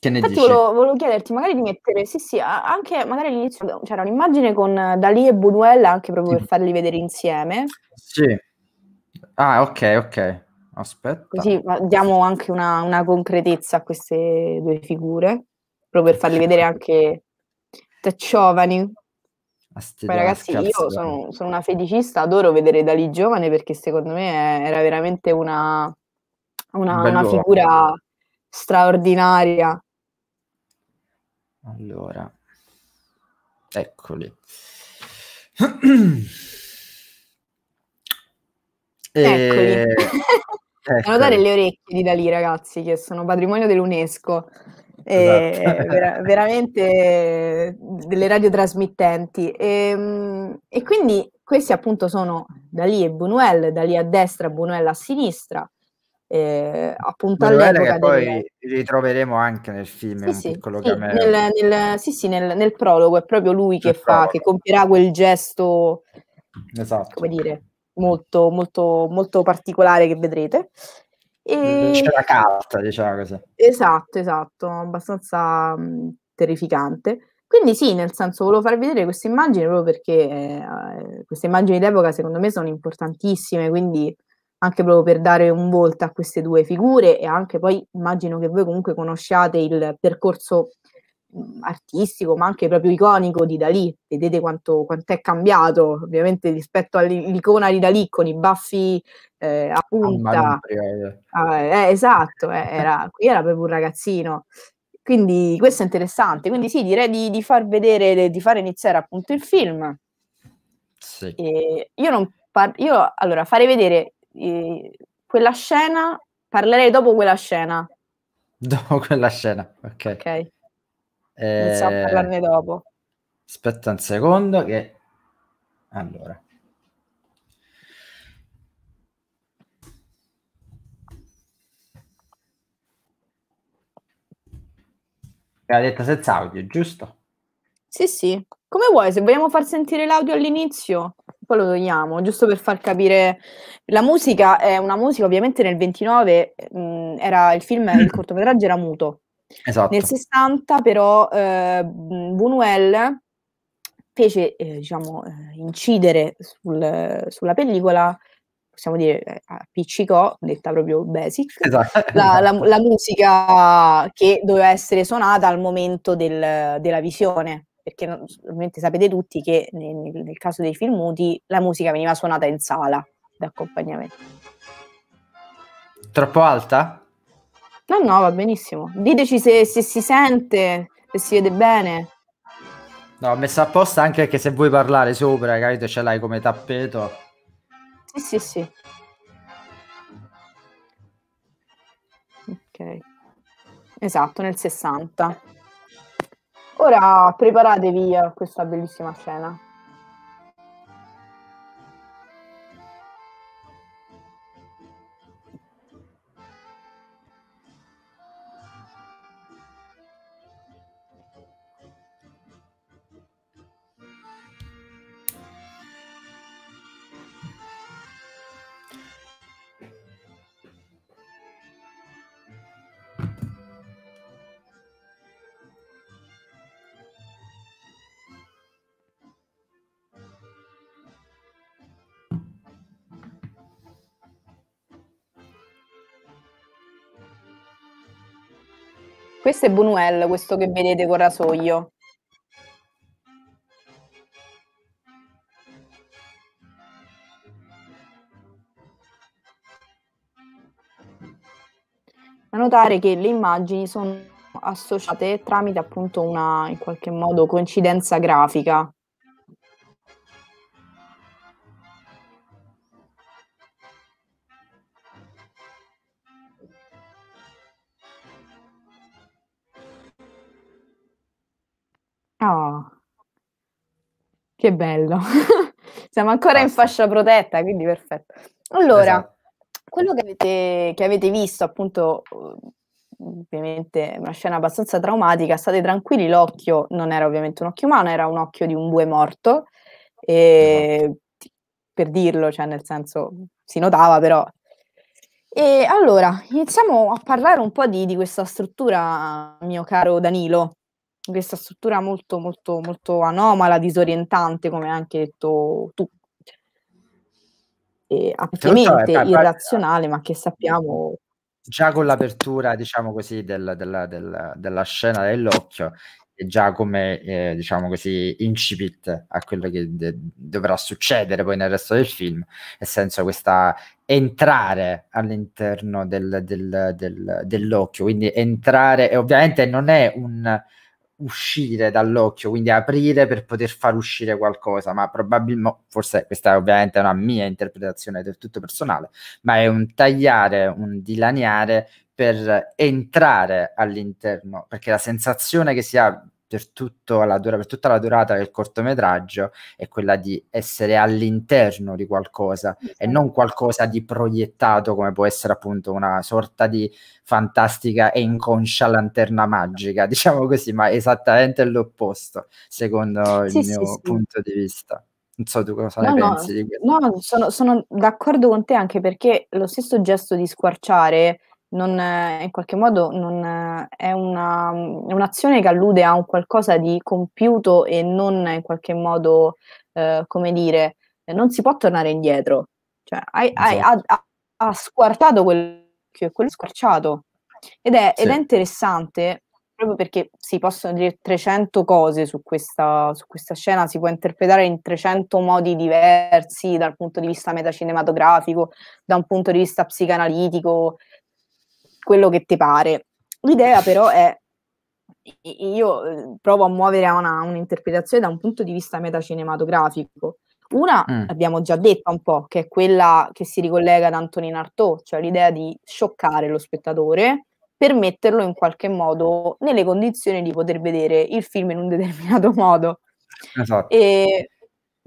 Che ne Infatti dici? Volevo, volevo, chiederti magari di mettere, sì sì, anche magari all'inizio c'era un'immagine con Dalì e Buñuel anche proprio sì. per farli vedere insieme. Sì. Ah, ok, ok. Aspetta. Così diamo anche una, una concretezza a queste due figure, proprio per farli vedere anche da giovani. Poi ragazzi, io sono, sono, una felicista, adoro vedere Dalì giovane perché secondo me era veramente una, una, una figura straordinaria. Allora, eccoli. Eh, eccoli. Eh, ecco. dare le orecchie di da lì, ragazzi, che sono patrimonio dell'UNESCO. Esatto. Ver- veramente delle radiotrasmittenti. E, ehm, e quindi questi appunto sono Dalì e Bunuel, Dalì a destra, Bunuel a sinistra eh, appunto all'epoca che poi delle... ritroveremo anche nel film sì, sì, piccolo sì, nel, nel, sì, sì nel, nel, prologo è proprio lui che fa che compierà quel gesto esatto. come dire molto molto molto particolare che vedrete e... c'è la carta diciamo così esatto esatto abbastanza mh, terrificante quindi sì, nel senso volevo farvi vedere queste immagini proprio perché eh, queste immagini d'epoca secondo me sono importantissime, quindi anche proprio per dare un volto a queste due figure e anche poi immagino che voi comunque conosciate il percorso artistico ma anche proprio iconico di Dalì vedete quanto, quanto è cambiato ovviamente rispetto all'icona di Dalì con i baffi eh, a punta ah, eh, esatto eh, era, qui era proprio un ragazzino quindi questo è interessante quindi sì direi di, di far vedere di far iniziare appunto il film sì. io non par- io allora farei vedere quella scena, parlerei dopo quella scena. Dopo quella scena, ok. Ok. Eh, Iniziamo a eh, parlarne dopo. Aspetta un secondo che... Allora. Era detta senza audio, giusto? Sì, sì. Come vuoi, se vogliamo far sentire l'audio all'inizio poi lo togliamo, giusto per far capire. La musica è una musica, ovviamente nel 29 mh, era il film, il mm. cortometraggio era muto. Esatto. Nel 60 però eh, Buñuel fece, eh, diciamo, eh, incidere sul, sulla pellicola possiamo dire, eh, appiccicò, detta proprio basic, esatto. la, la, la, musica che doveva essere suonata al momento del, della visione perché ovviamente sapete tutti che nel, nel caso dei film muti la musica veniva suonata in sala d'accompagnamento. Troppo alta? No, no, va benissimo. Diteci se, se si sente, se si vede bene. No, ho messo apposta anche perché se vuoi parlare sopra, capito, ce l'hai come tappeto. Sì, sì, sì. Ok. Esatto, nel 60. Ora preparatevi a questa bellissima scena. Questo è Buñuel, questo che vedete con rasoio. Da notare che le immagini sono associate tramite appunto una in qualche modo coincidenza grafica. Che bello. Siamo ancora in fascia protetta, quindi perfetto. Allora, esatto. quello che avete, che avete, visto, appunto, ovviamente una scena abbastanza traumatica, state tranquilli, l'occhio non era ovviamente un occhio umano, era un occhio di un bue morto, e, esatto. per dirlo, cioè nel senso, si notava però. E allora, iniziamo a parlare un po' di, di questa struttura, mio caro Danilo questa struttura molto, molto, molto anomala, disorientante, come hai anche detto tu. E apparentemente so, irrazionale, ma che sappiamo già con l'apertura, diciamo così, del, della, della, della, scena dell'occhio, è già come, eh, diciamo così, incipit a quello che de- dovrà succedere poi nel resto del film, nel senso questa entrare all'interno del, del, dell'occhio, quindi entrare, e ovviamente non è un uscire dall'occhio, quindi aprire per poter far uscire qualcosa, ma probabilmente, forse questa è ovviamente una mia interpretazione del tutto personale, ma è un tagliare, un dilaniare per entrare all'interno, perché la sensazione che si ha per, la dura, per tutta la durata del cortometraggio è quella di essere all'interno di qualcosa esatto. e non qualcosa di proiettato come può essere appunto una sorta di fantastica e inconscia lanterna esatto. magica, diciamo così, ma esattamente l'opposto secondo il sì, mio sì. punto di vista. Non so tu cosa no, ne no, pensi di questo. No, sono, sono d'accordo con te anche perché lo stesso gesto di squarciare non, eh, in qualche modo non, eh, è una, un'azione che allude a un qualcosa di compiuto e non in qualche modo, eh, come dire, non si può tornare indietro. Cioè, hai, esatto. hai, ha, ha, squartato quell'occhio è quello squarciato. Ed è, sì. ed è, interessante proprio perché si possono dire 300 cose su questa, su questa scena, si può interpretare in 300 modi diversi dal punto di vista metacinematografico, da un punto di vista psicanalitico, quello che ti pare. L'idea però è, io eh, provo a muovere una, un'interpretazione da un punto di vista metacinematografico. Una mm. abbiamo già detta un po', che è quella che si ricollega ad Antonin Artaud, cioè l'idea di scioccare lo spettatore per metterlo in qualche modo nelle condizioni di poter vedere il film in un determinato modo. Esatto. E,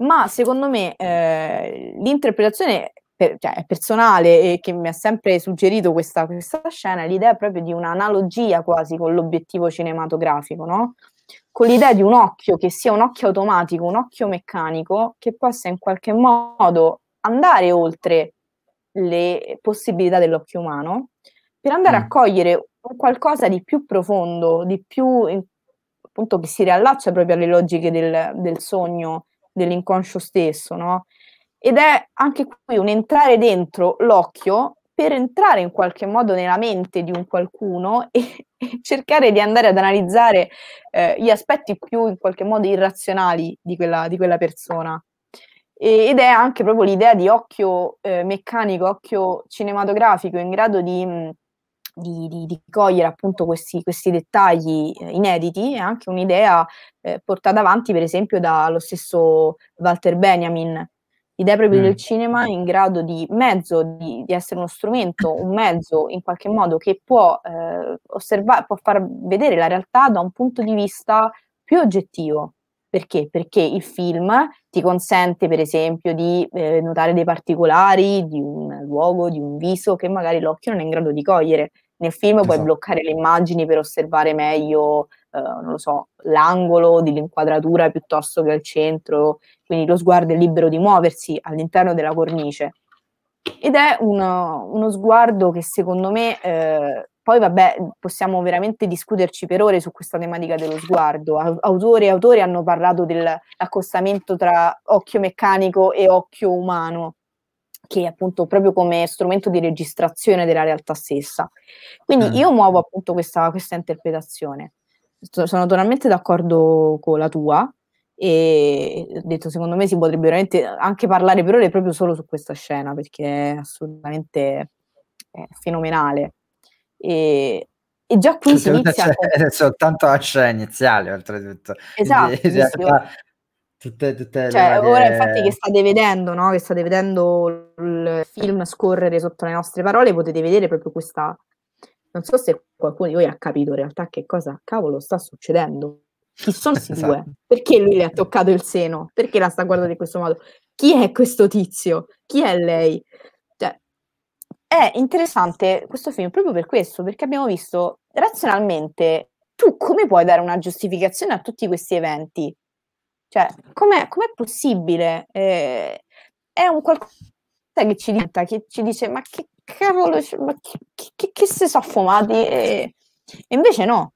ma secondo me eh, l'interpretazione per, cioè, personale e che mi ha sempre suggerito questa, questa scena, l'idea proprio di un'analogia quasi con l'obiettivo cinematografico, no? con l'idea di un occhio che sia un occhio automatico, un occhio meccanico, che possa in qualche modo andare oltre le possibilità dell'occhio umano per andare mm. a cogliere qualcosa di più profondo, di più appunto che si riallaccia proprio alle logiche del, del sogno, dell'inconscio stesso, no? Ed è anche qui un entrare dentro l'occhio per entrare in qualche modo nella mente di un qualcuno e, e cercare di andare ad analizzare eh, gli aspetti più in qualche modo irrazionali di quella, di quella persona. E, ed è anche proprio l'idea di occhio eh, meccanico, occhio cinematografico in grado di... Mm, di, di, di, cogliere appunto questi, questi dettagli eh, inediti è anche un'idea eh, portata avanti per esempio dallo stesso Walter Benjamin i proprio mm. del cinema in grado di mezzo, di, di, essere uno strumento, un mezzo in qualche modo che può, eh, osserva- può far vedere la realtà da un punto di vista più oggettivo. Perché? Perché il film ti consente, per esempio, di eh, notare dei particolari di un luogo, di un viso che magari l'occhio non è in grado di cogliere nel film esatto. puoi bloccare le immagini per osservare meglio, eh, non lo so, l'angolo dell'inquadratura piuttosto che al centro, quindi lo sguardo è libero di muoversi all'interno della cornice. Ed è uno, uno sguardo che secondo me, eh, poi vabbè, possiamo veramente discuterci per ore su questa tematica dello sguardo. Autori e autori hanno parlato dell'accostamento tra occhio meccanico e occhio umano che appunto proprio come strumento di registrazione della realtà stessa. Quindi mm. io muovo appunto questa, questa interpretazione. Sono totalmente d'accordo con la tua, e detto secondo me si potrebbe veramente anche parlare per ore proprio solo su questa scena perché è assolutamente è fenomenale e, e, già qui si inizia È soltanto la scena iniziale oltretutto esatto, Quindi, in realtà, Tutte, tutte cioè, varie... ora infatti che state vedendo, no? che state vedendo il film scorrere sotto le nostre parole, potete vedere proprio questa... Non so se qualcuno di voi ha capito in realtà che cosa cavolo sta succedendo. Chi sono questi esatto. due? Perché lui le ha toccato il seno? Perché la sta guardando in questo modo? Chi è questo tizio? Chi è lei? Cioè, è interessante questo film proprio per questo, perché abbiamo visto razionalmente tu come puoi dare una giustificazione a tutti questi eventi? Cioè, com'è, com'è possibile? Eh, è un qualcosa che ci diventa, che ci dice ma che cavolo, ma che, che, che, che si sono fumati? E, e invece no.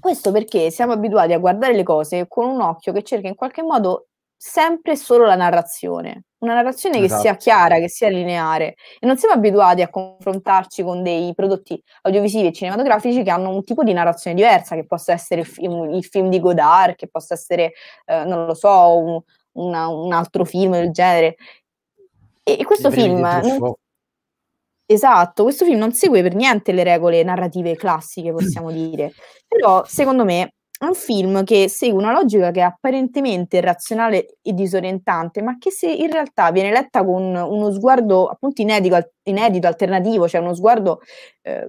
Questo perché siamo abituati a guardare le cose con un occhio che cerca in qualche modo sempre solo la narrazione una narrazione esatto. che sia esatto. chiara, che sia lineare. E non siamo abituati a confrontarci con dei prodotti audiovisivi e cinematografici che hanno un tipo di narrazione diversa, che possa essere il film, il film di Godard, che possa essere, eh, non lo so, un, una, un, altro film del genere. E, e questo film... esatto, questo film non segue per niente le regole narrative classiche, possiamo dire. Però, secondo me, un film che segue una logica che è apparentemente irrazionale e disorientante, ma che se in realtà viene letta con uno sguardo appunto inedito, inedito alternativo, cioè uno sguardo eh,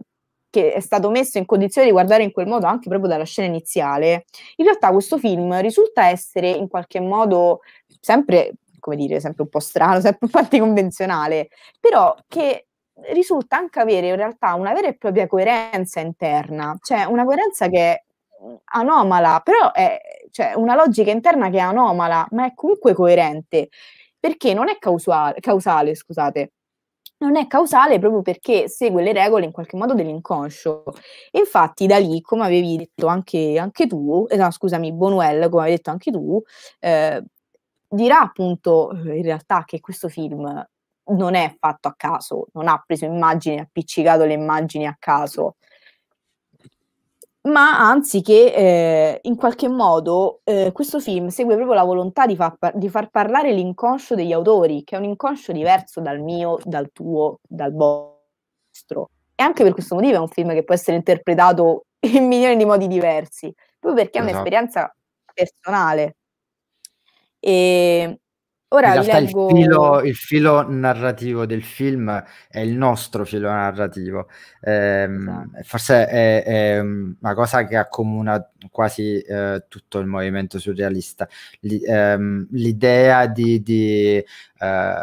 che è stato messo in condizione di guardare in quel modo anche proprio dalla scena iniziale, in realtà questo film risulta essere in qualche modo sempre, come dire, sempre un po' strano, sempre un po' anticonvenzionale, però che risulta anche avere in realtà una vera e propria coerenza interna, cioè una coerenza che è anomala, però è cioè, una logica interna che è anomala, ma è comunque coerente, perché non è causale, causale scusate, non è causale proprio perché segue le regole in qualche modo dell'inconscio. Infatti, da lì, come avevi detto anche, anche tu, eh, no, scusami, Bonuel, come avevi detto anche tu, eh, dirà appunto eh, in realtà che questo film non è fatto a caso, non ha preso immagini, appiccicato le immagini a caso, ma anzi che eh, in qualche modo eh, questo film segue proprio la volontà di, fa, di, far parlare l'inconscio degli autori, che è un inconscio diverso dal mio, dal tuo, dal vostro. E anche per questo motivo è un film che può essere interpretato in milioni di modi diversi, proprio perché è esatto. un'esperienza personale. E, Ora In realtà leggo... il, filo, il, filo, narrativo del film è il nostro filo narrativo. Eh, Forse è, è, una cosa che accomuna quasi eh, tutto il movimento surrealista. L- ehm, l'idea di, di eh,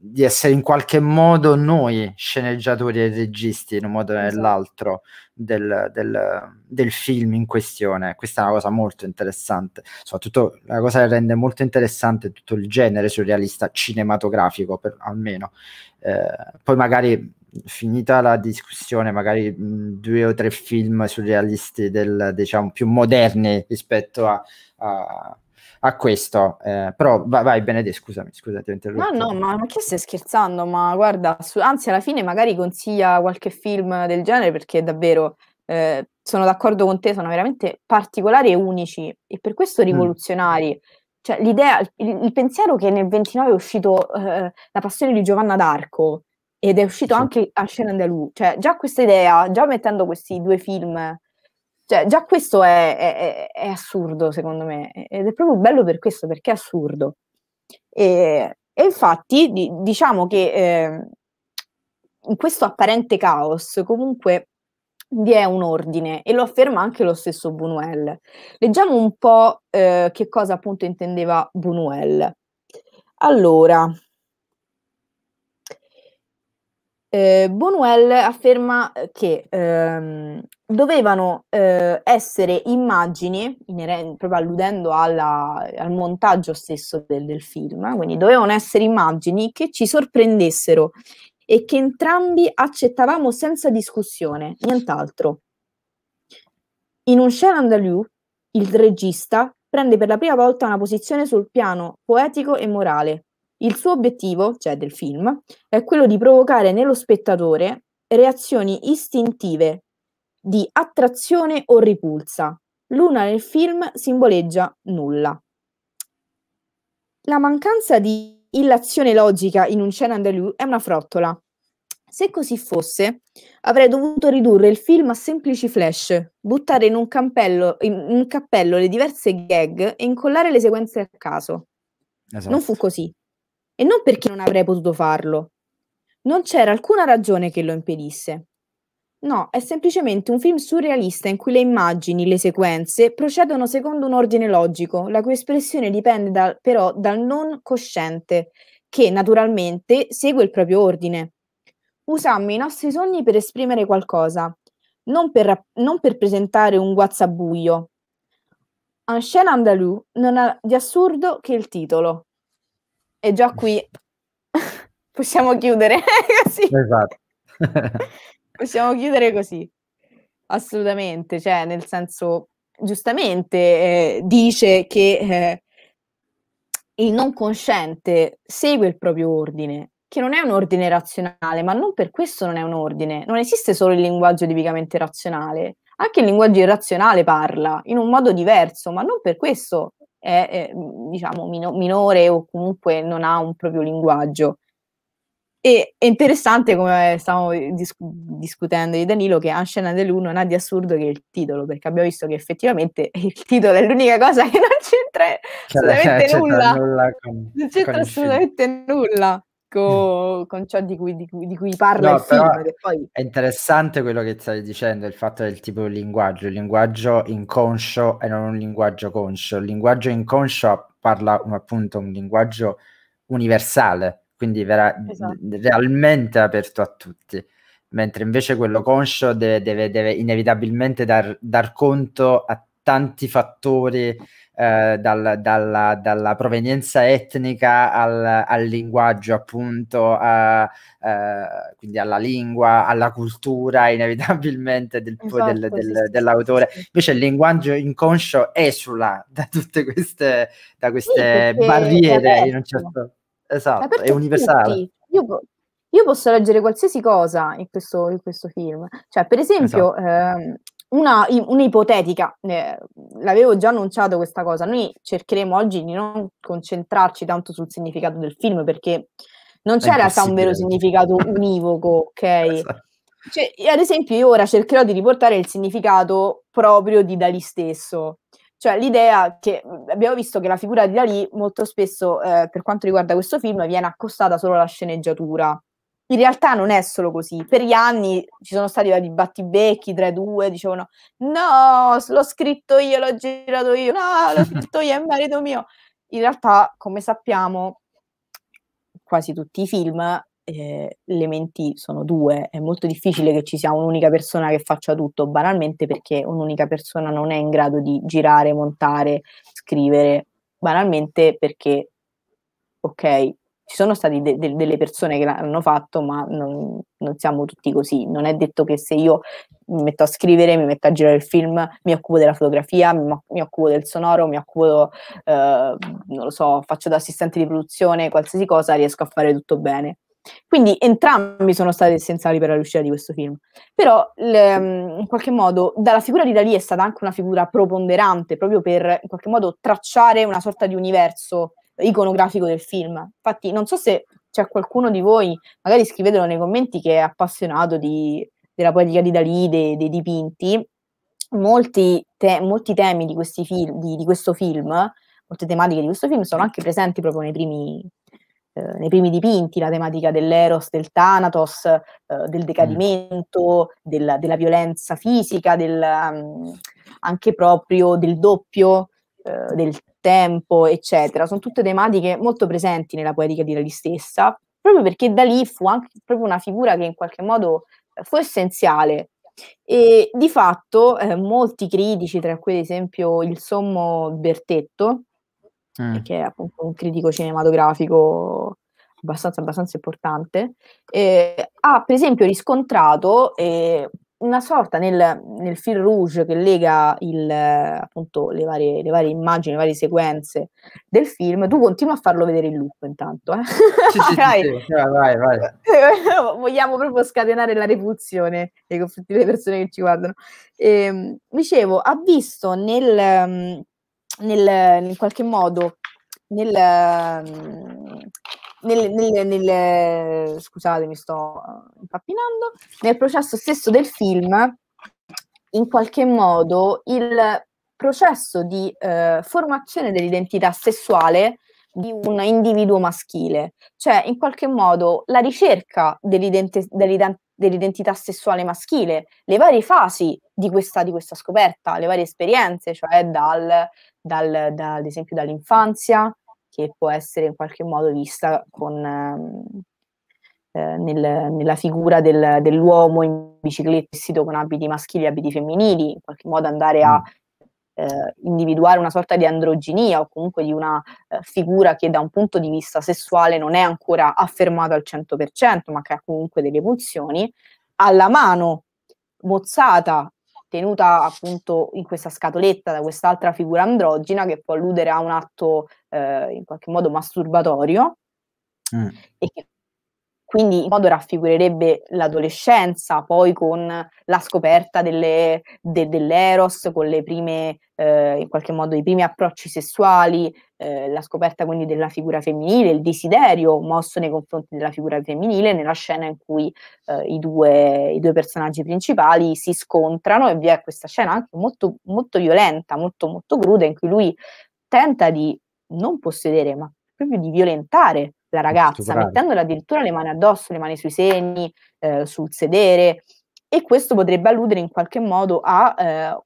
di essere in qualche modo noi sceneggiatori e registi in un modo o esatto. nell'altro del, del, del, film in questione. Questa è una cosa molto interessante, soprattutto la cosa che rende molto interessante tutto il genere surrealista cinematografico, per, almeno. Eh, poi magari finita la discussione, magari mh, due o tre film surrealisti del, diciamo, più moderni rispetto a, a a questo. Eh, però vai, vai Benedetto, scusami, scusa, ho interrotto. No, no, ma, ma che stai scherzando? Ma guarda, su, anzi alla fine magari consiglia qualche film del genere perché davvero eh, sono d'accordo con te, sono veramente particolari e unici e per questo mm. rivoluzionari. Mm. Cioè, l'idea, il, il, pensiero che nel 29 è uscito eh, La passione di Giovanna d'Arco ed è uscito sì. anche a Scena Andalù, cioè già questa idea, già mettendo questi due film cioè, già questo è, è, è, assurdo, secondo me, ed è proprio bello per questo, perché è assurdo. E, e infatti, di, diciamo che eh, in questo apparente caos, comunque, vi è un ordine e lo afferma anche lo stesso Buñuel. Leggiamo un po' eh, che cosa appunto intendeva Buñuel. Allora, eh, Bonuel afferma eh, che ehm, dovevano eh, essere immagini, ineren- proprio alludendo alla, al montaggio stesso del, del, film, quindi dovevano essere immagini che ci sorprendessero e che entrambi accettavamo senza discussione, nient'altro. In un Cher Andalou, il regista prende per la prima volta una posizione sul piano poetico e morale, il suo obiettivo, cioè del film, è quello di provocare nello spettatore reazioni istintive di attrazione o ripulsa. L'una nel film simboleggia nulla. La mancanza di illazione logica in un Chen Andalou è una frottola. Se così fosse, avrei dovuto ridurre il film a semplici flash, buttare in un, campello, in un cappello le diverse gag e incollare le sequenze a caso. Esatto. Non fu esatto. così. E non perché non avrei potuto farlo. Non c'era alcuna ragione che lo impedisse. No, è semplicemente un film surrealista in cui le immagini, le sequenze, procedono secondo un ordine logico, la cui espressione dipende da, però dal non cosciente, che naturalmente segue il proprio ordine. Usammo i nostri sogni per esprimere qualcosa, non per, non per presentare un guazzabuglio. Un scène andalou non ha di assurdo che il titolo. E già qui possiamo chiudere così. Esatto. possiamo chiudere così. Assolutamente, cioè nel senso, giustamente eh, dice che eh, il non consciente segue il proprio ordine, che non è un ordine razionale, ma non per questo non è un ordine. Non esiste solo il linguaggio tipicamente razionale, anche il linguaggio irrazionale parla in un modo diverso, ma non per questo è, è diciamo, mino, minore o comunque non ha un proprio linguaggio. E è interessante, come stavamo dis- discutendo di Danilo, che Ancena dell'U non ha di assurdo che il titolo, perché abbiamo visto che effettivamente il titolo è l'unica cosa che non c'entra cioè, assolutamente c'entra nulla. nulla con, non c'entra assolutamente nulla con, ciò di cui, di cui, di cui parla no, il film. Poi... È interessante quello che stai dicendo, il fatto del tipo di linguaggio, il linguaggio inconscio e non un linguaggio conscio. Il linguaggio inconscio parla un, appunto un linguaggio universale, quindi vera- esatto. realmente aperto a tutti. Mentre invece quello conscio deve, deve, deve inevitabilmente dar, dar conto a tanti fattori, eh, dal, dalla, dalla, provenienza etnica al, al linguaggio, appunto, a, eh, quindi alla lingua, alla cultura, inevitabilmente del, esatto, del, del, sì, dell'autore. Invece il linguaggio inconscio esula da tutte queste, da queste sì, barriere, in un certo esatto, è universale. Io, io, posso leggere qualsiasi cosa in questo, in questo film. Cioè, per esempio, esatto. eh, una, un'ipotetica, eh, l'avevo già annunciato questa cosa, noi cercheremo oggi di non concentrarci tanto sul significato del film perché non c'è in realtà un vero significato univoco, ok? Esatto. Cioè, ad esempio io ora cercherò di riportare il significato proprio di Dalì stesso, cioè l'idea che abbiamo visto che la figura di Dalì molto spesso eh, per quanto riguarda questo film viene accostata solo alla sceneggiatura in realtà non è solo così. Per gli anni ci sono stati vari battibecchi tra i due, dicevano no, l'ho scritto io, l'ho girato io, no, l'ho scritto io, è merito mio. In realtà, come sappiamo, quasi tutti i film eh, le menti sono due, è molto difficile che ci sia un'unica persona che faccia tutto, banalmente perché un'unica persona non è in grado di girare, montare, scrivere, banalmente perché, ok, ci sono state de- de- delle persone che l'hanno fatto, ma non, non, siamo tutti così. Non è detto che se io mi metto a scrivere, mi metto a girare il film, mi occupo della fotografia, mi, mi occupo del sonoro, mi occupo, eh, non lo so, faccio da assistente di produzione, qualsiasi cosa, riesco a fare tutto bene. Quindi entrambi sono stati essenziali per la riuscita di questo film. Però le, in qualche modo dalla figura di Dalì è stata anche una figura preponderante proprio per in qualche modo tracciare una sorta di universo iconografico del film. Infatti, non so se c'è qualcuno di voi, magari scrivetelo nei commenti, che è appassionato di, della poetica di Dalì, dei, dei dipinti. Molti, te, molti temi di, film, di, di, questo film, molte tematiche di questo film sono anche presenti proprio nei primi, eh, nei primi dipinti, la tematica dell'eros, del Thanatos, eh, del decadimento, del, della violenza fisica, del, um, anche proprio del doppio, eh, del tempo, eccetera, sono tutte tematiche molto presenti nella poetica di Dalì stessa, proprio perché Dalì fu anche proprio una figura che in qualche modo eh, fu essenziale. E di fatto eh, molti critici, tra cui ad esempio il sommo Bertetto, mm. che è appunto un critico cinematografico abbastanza, abbastanza importante, eh, ha per esempio riscontrato eh, una sorta nel, nel fil rouge che lega il, appunto le varie, le varie, immagini, le varie sequenze del film, tu continua a farlo vedere in loop intanto. Eh? Sì, sì, vai. sì, vai, vai. Vogliamo proprio scatenare la repulsione nei confronti delle persone che ci guardano. E, ehm, dicevo, ha visto nel, nel in qualche modo nel nel, nel, nel, scusate, mi sto eh, impappinando. Nel processo stesso del film, in qualche modo, il processo di eh, formazione dell'identità sessuale di un individuo maschile, cioè in qualche modo la ricerca dell'ident- dell'ident- dell'identità sessuale maschile, le varie fasi di questa, di questa scoperta, le varie esperienze, cioè dal, dal, dal, ad esempio dall'infanzia che può essere in qualche modo vista con, ehm, eh, nel, nella figura del, dell'uomo in bicicletta vestito con abiti maschili e abiti femminili, in qualche modo andare a mm. eh, individuare una sorta di androginia o comunque di una eh, figura che da un punto di vista sessuale non è ancora affermata al 100%, ma che ha comunque delle pulsioni, alla mano mozzata tenuta appunto in questa scatoletta da quest'altra figura androgina che può alludere a un atto eh, in qualche modo masturbatorio mm. e che quindi in modo raffigurerebbe l'adolescenza, poi con la scoperta delle, de, dell'eros, con le prime, eh, in qualche modo, i primi approcci sessuali, eh, la scoperta quindi della figura femminile, il desiderio mosso nei confronti della figura femminile nella scena in cui eh, i, due, i, due, personaggi principali si scontrano e vi è questa scena anche molto, molto violenta, molto, molto cruda, in cui lui tenta di non possedere, ma proprio di violentare la ragazza, mettendole addirittura le mani addosso, le mani sui segni, eh, sul sedere, e questo potrebbe alludere in qualche modo a eh,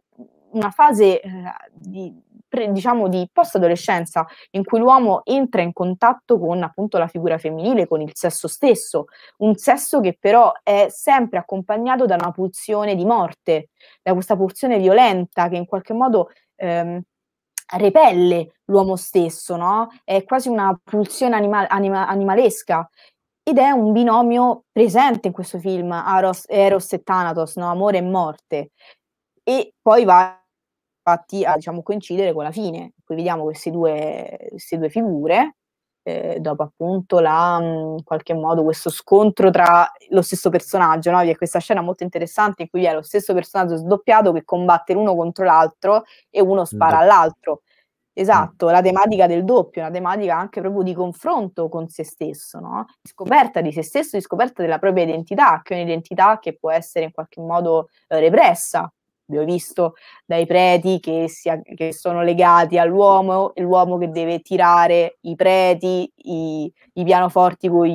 una fase eh, di, pre, diciamo di post-adolescenza in cui l'uomo entra in contatto con appunto la figura femminile, con il sesso stesso, un sesso che però è sempre accompagnato da una pulsione di morte, da questa pulsione violenta che in qualche modo ehm, repelle l'uomo stesso, no? È quasi una pulsione anima- anima- animalesca. Ed è un binomio presente in questo film, Aros, Eros e Thanatos, no? amore e morte. E poi va infatti a diciamo, coincidere con la fine, Qui vediamo queste due, queste due figure eh, dopo appunto la, in mm, qualche modo questo scontro tra lo stesso personaggio, no? vi è questa scena molto interessante in cui vi è lo stesso personaggio sdoppiato che combatte l'uno contro l'altro e uno spara all'altro. Mm. Esatto, la tematica del doppio, una tematica anche proprio di confronto con se stesso, no? di scoperta di se stesso, di scoperta della propria identità, che è un'identità che può essere in qualche modo eh, repressa, abbiamo visto dai preti che, si, che sono legati all'uomo, l'uomo che deve tirare i preti, i, i pianoforti con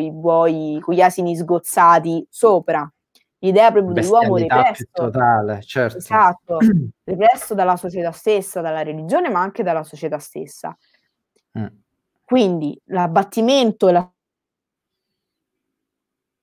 i buoi, con gli asini sgozzati sopra. L'idea proprio dell'uomo represso. Totale, certo. Esatto, represso dalla società stessa, dalla religione, ma anche dalla società stessa. Mm. Quindi l'abbattimento e la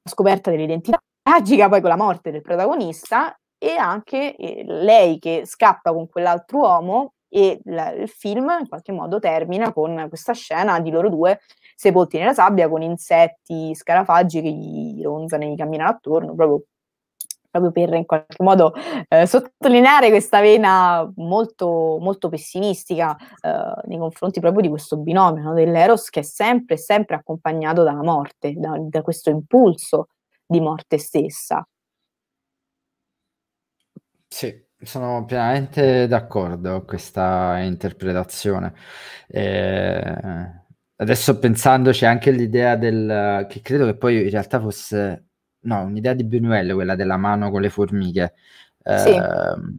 scoperta dell'identità tragica poi con la morte del protagonista e anche lei che scappa con quell'altro uomo e il film in qualche modo termina con questa scena di loro due sepolti nella sabbia con insetti, scarafaggi che gli ronzano e gli camminano attorno, proprio, proprio per in qualche modo eh, sottolineare questa vena molto, molto pessimistica eh, nei confronti proprio di questo binomio no, dell'Eros che è sempre, sempre accompagnato dalla morte, da, da questo impulso di morte stessa. Sì, sono pienamente d'accordo con questa interpretazione. Eh, adesso pensandoci anche all'idea del... che credo che poi in realtà fosse... No, un'idea di Buñuel, quella della mano con le formiche. sì. Ehm,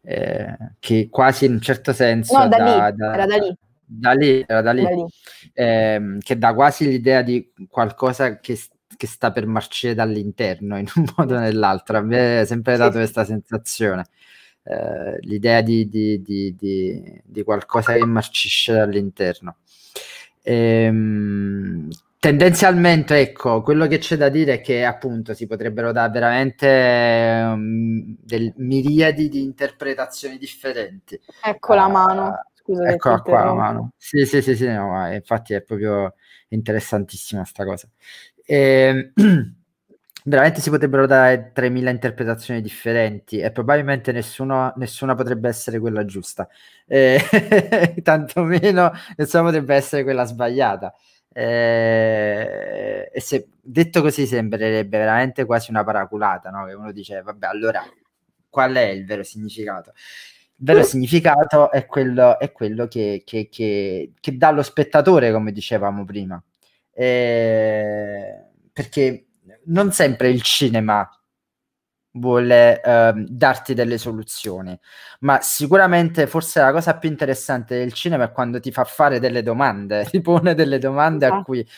eh, che quasi in un certo senso... No, da, da, lì, da, era da lì. Da lì, era da lì. Da lì. Ehm, che dà quasi l'idea di qualcosa che che sta per marcire dall'interno in un modo o nell'altro. A me è sempre dato questa sensazione. Eh, l'idea di, di, di, di, qualcosa che marcisce dall'interno. Ehm, tendenzialmente, ecco, quello che c'è da dire è che appunto si potrebbero dare veramente um, del, miriadi di interpretazioni differenti. Ecco la ah, mano. Scusa eccola qua ecco la mano. Sì, sì, sì, sì no, infatti è proprio interessantissima questa cosa. E, veramente si potrebbero dare 3.000 interpretazioni differenti e probabilmente nessuno, nessuna potrebbe essere quella giusta, eh, tantomeno nessuna potrebbe essere quella sbagliata. Eh, e se detto così sembrerebbe veramente quasi una paraculata, no? che uno dice vabbè allora qual è il vero significato? Il vero mm. significato è quello, è quello che, che, che, che dà lo spettatore, come dicevamo prima eh, perché non sempre il cinema vuole eh, darti delle soluzioni, ma sicuramente forse la cosa più interessante del cinema è quando ti fa fare delle domande, ti pone delle domande a esatto. cui,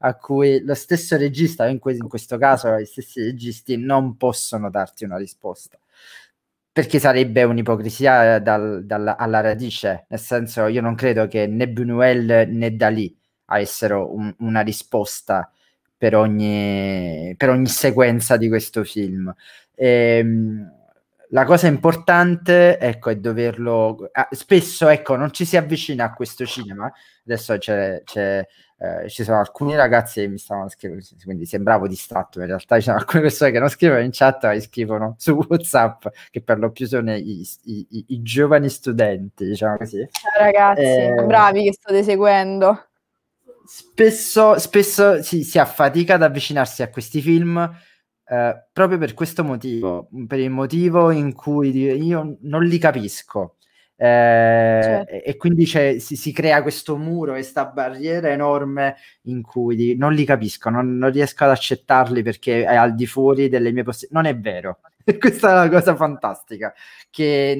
a cui lo stesso regista, in, que- in questo caso gli stessi registi, non possono darti una risposta perché sarebbe un'ipocrisia dal, dal, alla radice, nel senso io non credo che né Buñuel né Dalì avessero un, una risposta per ogni, per ogni, sequenza di questo film. Ehm, la cosa importante ecco, è doverlo. Ah, spesso ecco, non ci si avvicina a questo cinema. Adesso c'è, c'è, eh, ci sono alcuni ragazzi che mi stavano scrivendo, quindi sembravo distratto. In realtà ci sono alcune persone che non scrivono in chat, ma scrivono su WhatsApp, che per lo più sono i, i, i, i giovani studenti, diciamo così. Ciao ragazzi, eh, bravi che state seguendo spesso, spesso si, si, affatica ad avvicinarsi a questi film eh, proprio per questo motivo, per il motivo in cui io non li capisco. Eh, certo. E quindi si, si, crea questo muro, questa barriera enorme in cui di, non li capisco, non, non, riesco ad accettarli perché è al di fuori delle mie possibilità. Non è vero. Questa è una cosa fantastica, che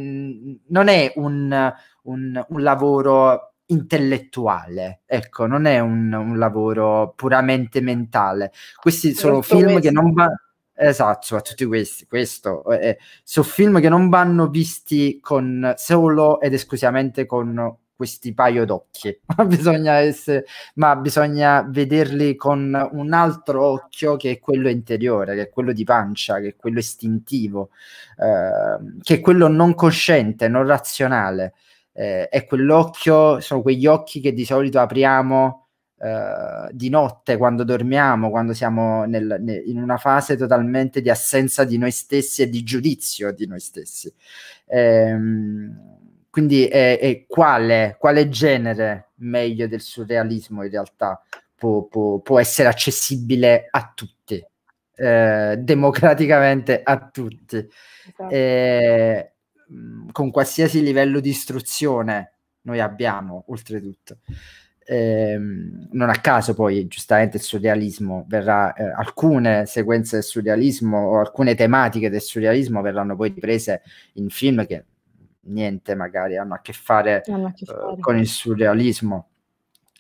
non è un, un, un lavoro intellettuale, ecco, non è un, un lavoro puramente mentale. Questi sono Tutto film questo. che non vanno. Esatto, a tutti questi, questo eh, eh sono film che non vanno visti con solo ed esclusivamente con questi paio d'occhi, bisogna, essere, ma bisogna vederli con un altro occhio che è quello interiore, che è quello di pancia, che è quello istintivo, eh, che è quello non cosciente, non razionale eh, è quell'occhio, sono quegli occhi che di solito apriamo eh, di notte quando dormiamo, quando siamo nel, ne, in una fase totalmente di assenza di noi stessi e di giudizio di noi stessi. Ehm, quindi è, è quale, quale, genere meglio del surrealismo in realtà può, può, può essere accessibile a tutti, eh, democraticamente a tutti. Esatto. Eh, con qualsiasi livello di istruzione noi abbiamo, oltretutto. Eh, non a caso poi giustamente il surrealismo verrà, eh, alcune sequenze del surrealismo o alcune tematiche del surrealismo verranno poi riprese in film che niente magari hanno a che fare, a che eh, fare. Eh, con il surrealismo.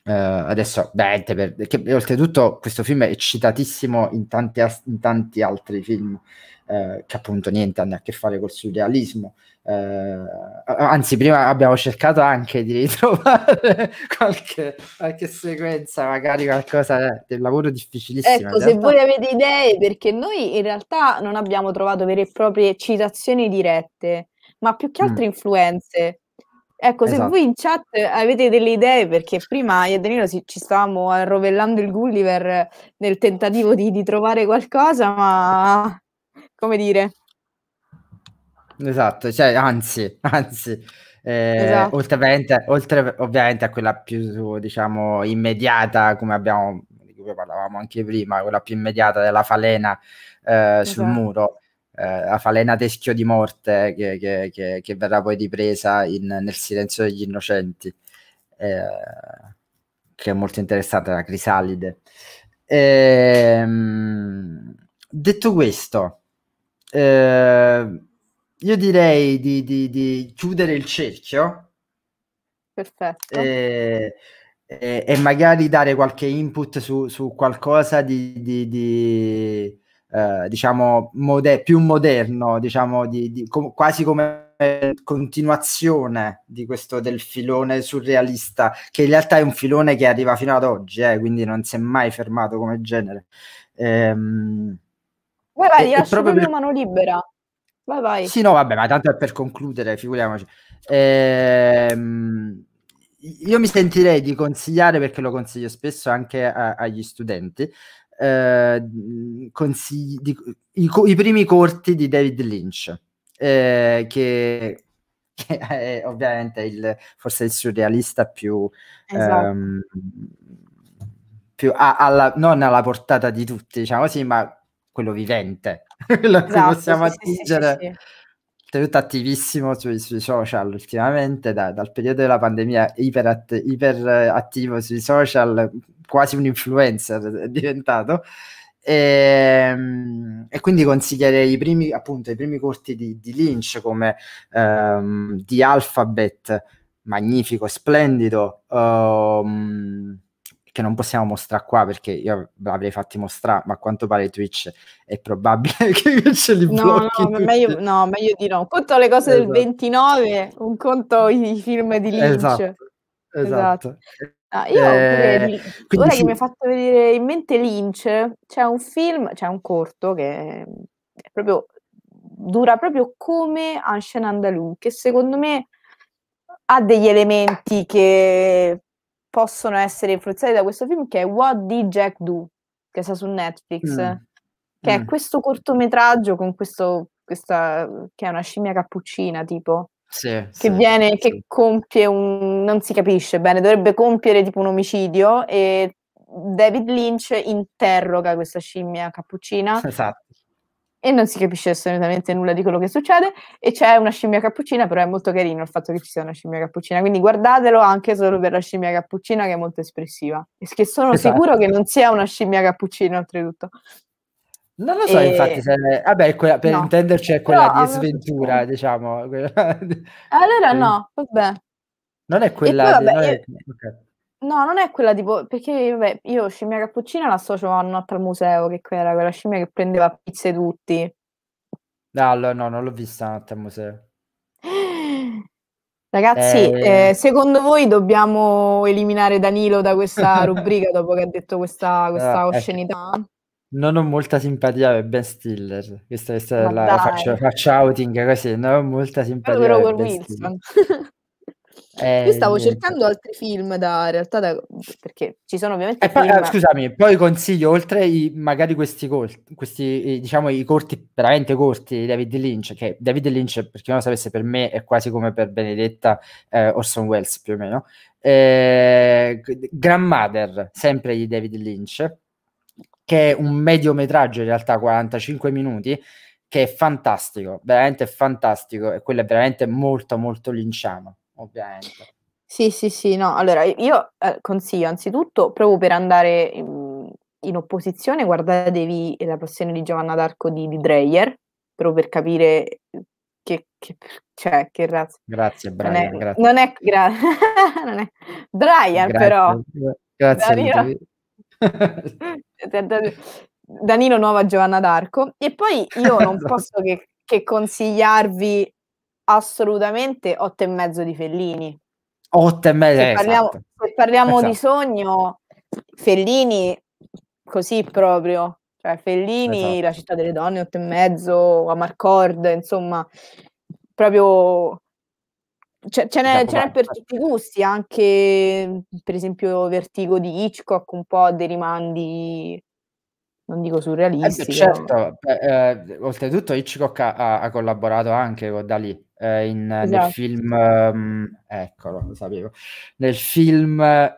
Eh, adesso, beh, per, che, oltretutto questo film è citatissimo in tanti, in tanti altri film, eh, che appunto niente hanno a che fare col surrealismo. Eh, anzi, prima abbiamo cercato anche di ritrovare qualche, qualche sequenza, magari qualcosa del lavoro difficilissimo. Ecco, se voi avete idee, perché noi in realtà non abbiamo trovato vere e proprie citazioni dirette, ma più che mm. altre mm. influenze. Ecco, esatto. se voi in chat avete delle idee, perché prima io e Danilo ci, ci stavamo arrovellando il Gulliver nel tentativo di, di trovare qualcosa, ma come dire. Esatto, cioè, anzi, anzi, eh, esatto. oltre, oltre, ovviamente, a quella più, diciamo, immediata, come abbiamo, di cui parlavamo anche prima, quella più immediata della falena eh, esatto. sul muro, eh, la falena teschio di morte che, che, che, che verrà poi ripresa in, nel silenzio degli innocenti, eh, che è molto interessante, la crisalide. Ehm, detto questo, eh, io direi di, di, di, chiudere il cerchio. Perfetto. E, eh, e, e, magari dare qualche input su, su qualcosa di, di eh, diciamo mode- più moderno, diciamo com- quasi come continuazione di questo del filone surrealista, che in realtà è un filone che arriva fino ad oggi, eh, quindi non si è mai fermato come genere. Ehm, Vai, vai, lascio proprio per... mano libera. Vai, vai. Sì, no, vabbè, ma tanto è per concludere, figuriamoci. Ehm, io mi sentirei di consigliare, perché lo consiglio spesso anche a, agli studenti, eh, di, i, i, primi corti di David Lynch, eh, che, che, è ovviamente il, forse il surrealista più... Esatto. Ehm, più a, alla, non alla portata di tutti, diciamo così, ma quello vivente, quello esatto, che possiamo sì, attingere. Sì, sì, tenuto attivissimo sui, sui social ultimamente, da, dal periodo della pandemia iperattivo sui social, quasi un influencer è diventato. E, ehm, e, quindi consiglierei i primi, appunto, i primi corti di, di Lynch come um, ehm, di Alphabet, magnifico, splendido, um, che non possiamo mostrare qua perché io l'avrei fatti mostrare, ma a quanto pare Twitch è probabile che ce li no, No, meglio, no, meglio di no. Conto le cose esatto. del 29, un conto i film di Lynch. Esatto. esatto. esatto. Ah, io eh, di... ora sì. che mi ha fatto venire in mente Lynch, c'è un film, c'è un corto che proprio, dura proprio come Anshan Andalou, che secondo me ha degli elementi che possono essere influenzati da questo film che è What Did Jack Do? che sta su Netflix, mm. che mm. è questo cortometraggio con questo, questa, che è una scimmia cappuccina tipo, sì, che sì, viene, sì. che compie un, non si capisce bene, dovrebbe compiere tipo un omicidio e David Lynch interroga questa scimmia cappuccina esatto e non si capisce assolutamente nulla di quello che succede e c'è una scimmia cappuccina, però è molto carino il fatto che ci sia una scimmia cappuccina, quindi guardatelo anche solo per la scimmia cappuccina che è molto espressiva e che sono esatto. sicuro che non sia una scimmia cappuccina oltretutto. Non lo so, e... infatti, se... è... vabbè, quella, per no. intenderci è quella però, di sventura, so. diciamo. Allora no, vabbè. Non è quella... Poi, vabbè, di... non è... io... okay. No, non è quella tipo, perché vabbè, io scimmia cappuccina l'associo a Notte al museo, che era quella scimmia che prendeva pizze tutti. No, ah, allora, no, non l'ho vista Notte al museo. Ragazzi, eh... Eh, secondo voi dobbiamo eliminare Danilo da questa rubrica dopo che ha detto questa, questa ah, eh. oscenità? Ecco. Non ho molta simpatia per Ben Stiller, questa, questa la, la faccio, faccio, outing così, non ho molta simpatia per Ben Wilson. Stiller. Eh, Io stavo ehm, cercando altri film da realtà da, perché ci sono ovviamente. Poi, film... Eh, scusami, poi consiglio oltre i, magari questi, corti, questi diciamo i corti veramente corti di David Lynch, che David Lynch, per chi non lo sapesse, per me è quasi come per Benedetta eh, Orson Welles più o meno. Eh, Grandmother, sempre di David Lynch, che è un mediometraggio in realtà 45 minuti che è fantastico, veramente fantastico e quello è veramente molto molto linciano ovviamente. Sì, sì, sì, no, allora io eh, consiglio anzitutto, proprio per andare in, in, opposizione, guardatevi La passione di Giovanna d'Arco di, di Dreyer, proprio per capire che, che, cioè, che razza. Grazie Brian, non è, grazie. Non è, gra- non è. Brian grazie. però. Grazie. Danilo... Danilo Nuova Giovanna d'Arco e poi io non posso che, che consigliarvi assolutamente 8,5 di Fellini. 8 e mezzo. Se eh, parliamo, esatto. se parliamo esatto. di sogno, Fellini così proprio. Cioè Fellini, esatto. La città delle donne, 8 e mezzo, Amarcord, insomma, proprio... Ce, ce, n'è, ce n'è per tutti i gusti, anche per esempio Vertigo di Hitchcock, un po' dei rimandi non dico surrealistici. Eh, certo, eh, oltretutto Hitchcock ha, ha, collaborato anche con Dalì, eh, in, esatto. nel film, um, eccolo, lo sapevo, nel film uh,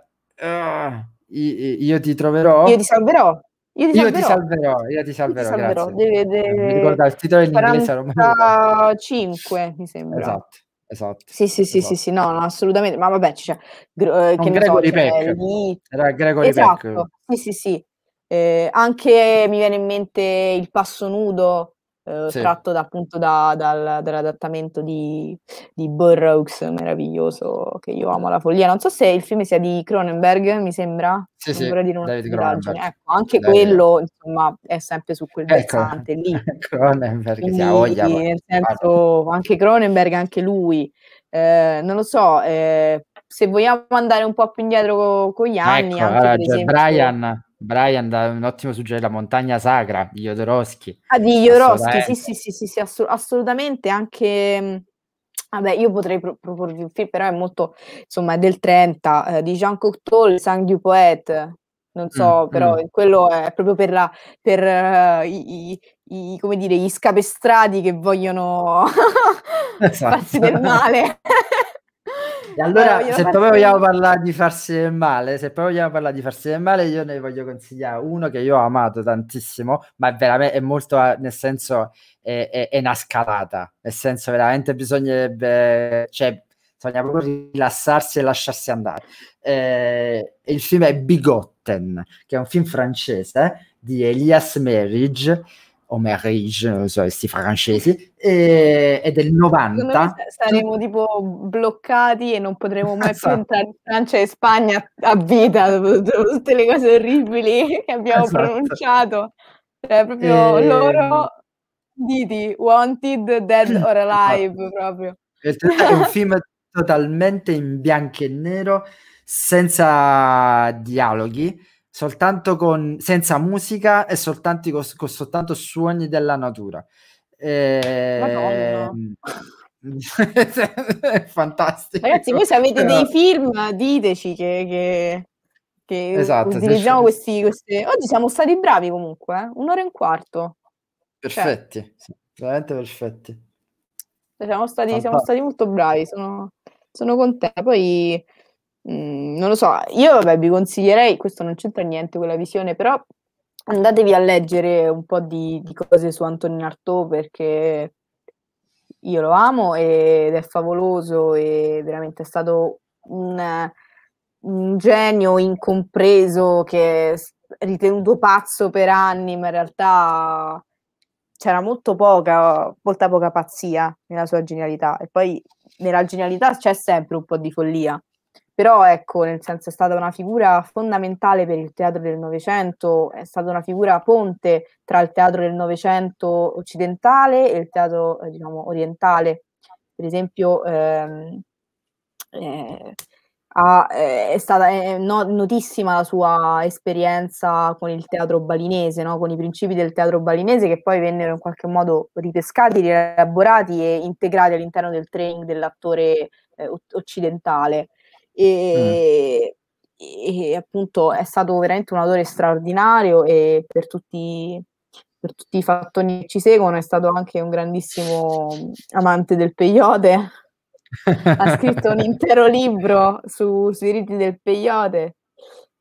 eh, io, io, ti troverò. Io ti salverò. Io ti, io salverò. ti salverò, io ti salverò, io ti salverò. Deve, deve... Mi ricorda il titolo in 45, mi sembra. Esatto. Esatto. Sì, sì, esatto. sì, sì, esatto. sì, no, no, assolutamente. Ma vabbè, cioè, gr- eh, che ne so, cioè, lì... Era Gregory esatto. Peck. Sì, sì, sì. Eh, anche mi viene in mente il passo nudo eh, sì. tratto da, appunto da, dal, dall'adattamento di, di Burroughs, meraviglioso, che io amo la follia. Non so se il film sia di Cronenberg, mi sembra. Sì, sì, dire una David Cronenberg. Ecco, anche David. quello, insomma, è sempre su quel ecco. versante lì. Cronenberg, Quindi, si voglia. Nel senso, anche Cronenberg, anche lui. Eh, non lo so, eh, se vogliamo andare un po' più indietro con, con gli anni... Ecco, anche, allora, per esempio, Brian Brian dà un ottimo suggerimento, La montagna sacra di Jodorowsky. Ah, di Jodorowsky, sì, sì, sì, sì, sì assol- assolutamente, anche... Mm, vabbè, io potrei pro- proporvi un film, però è molto, insomma, è del 30, eh, di Jean Cocteau, Il Sang du Poète, non so, mm, però mm. quello è proprio per, la, per uh, i, i, i, come dire, gli scapestrati che vogliono esatto. farsi del esatto. male. E allora, eh, se proprio vogliamo parlare di farsi del male, se proprio vogliamo parlare di farsi del male, io ne voglio consigliare uno che io ho amato tantissimo, ma è veramente è molto, eh, nel senso, è, è, è una scalata, nel senso veramente bisognerebbe, cioè, bisogna proprio rilassarsi e lasciarsi andare. Eh, il film è Bigotten, che è un film francese di Elias Merridge, Homerage, so, questi francesi, e, è del 90. Saremo tipo bloccati e non potremo mai esatto. più entrare in Francia e Spagna a vita, dopo, tutte le cose orribili che abbiamo esatto. pronunciato. Cioè, proprio e... loro diti, Wanted, Dead or esatto. Alive, proprio. È un film totalmente in bianco e nero, senza dialoghi, soltanto con, senza musica e soltanto con, con soltanto suoni della natura. E... Ehm, fantastico. Ragazzi, voi se avete dei eh, film, diteci che, che, che esatto, utilizziamo questi, questi, Oggi siamo stati bravi comunque, eh? un'ora e un quarto. Perfetti, cioè. veramente perfetti. Siamo stati, siamo stati, molto bravi, sono, sono contenta. Poi Mm, non lo so, io vabbè, vi consiglierei, questo non c'entra niente con la visione, però andatevi a leggere un po' di, di cose su Antonin Artaud perché io lo amo ed è favoloso e veramente è stato un, un genio incompreso che è ritenuto pazzo per anni, ma in realtà c'era molto poca, molta poca pazzia nella sua genialità e poi nella genialità c'è sempre un po' di follia però ecco, nel senso è stata una figura fondamentale per il teatro del Novecento, è stata una figura ponte tra il teatro del Novecento occidentale e il teatro, eh, diciamo, orientale. Per esempio, ehm, eh, ha, eh, è stata eh, no, notissima la sua esperienza con il teatro balinese, no? con i principi del teatro balinese che poi vennero in qualche modo ripescati, rielaborati e integrati all'interno del training dell'attore eh, occidentale. Mm. E, mm. e, appunto è stato veramente un autore straordinario e per tutti, per tutti i fattoni che ci seguono è stato anche un grandissimo mm, amante del peyote. ha scritto un intero libro su, sui riti del peyote.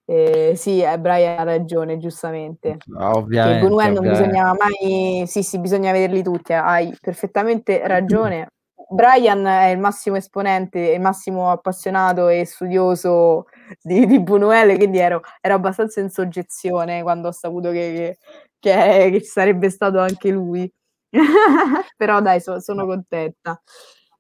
Eh, sì, eh, Brian ha ragione, giustamente. Ah, ovviamente. Che non bisognava mai, sì, sì, bisogna vederli tutti. Hai perfettamente ragione. Brian è il massimo esponente, il massimo appassionato e studioso di, di Buñuel, quindi ero, ero, abbastanza in soggezione quando ho saputo che, che, che sarebbe stato anche lui. Però dai, so, sono contenta.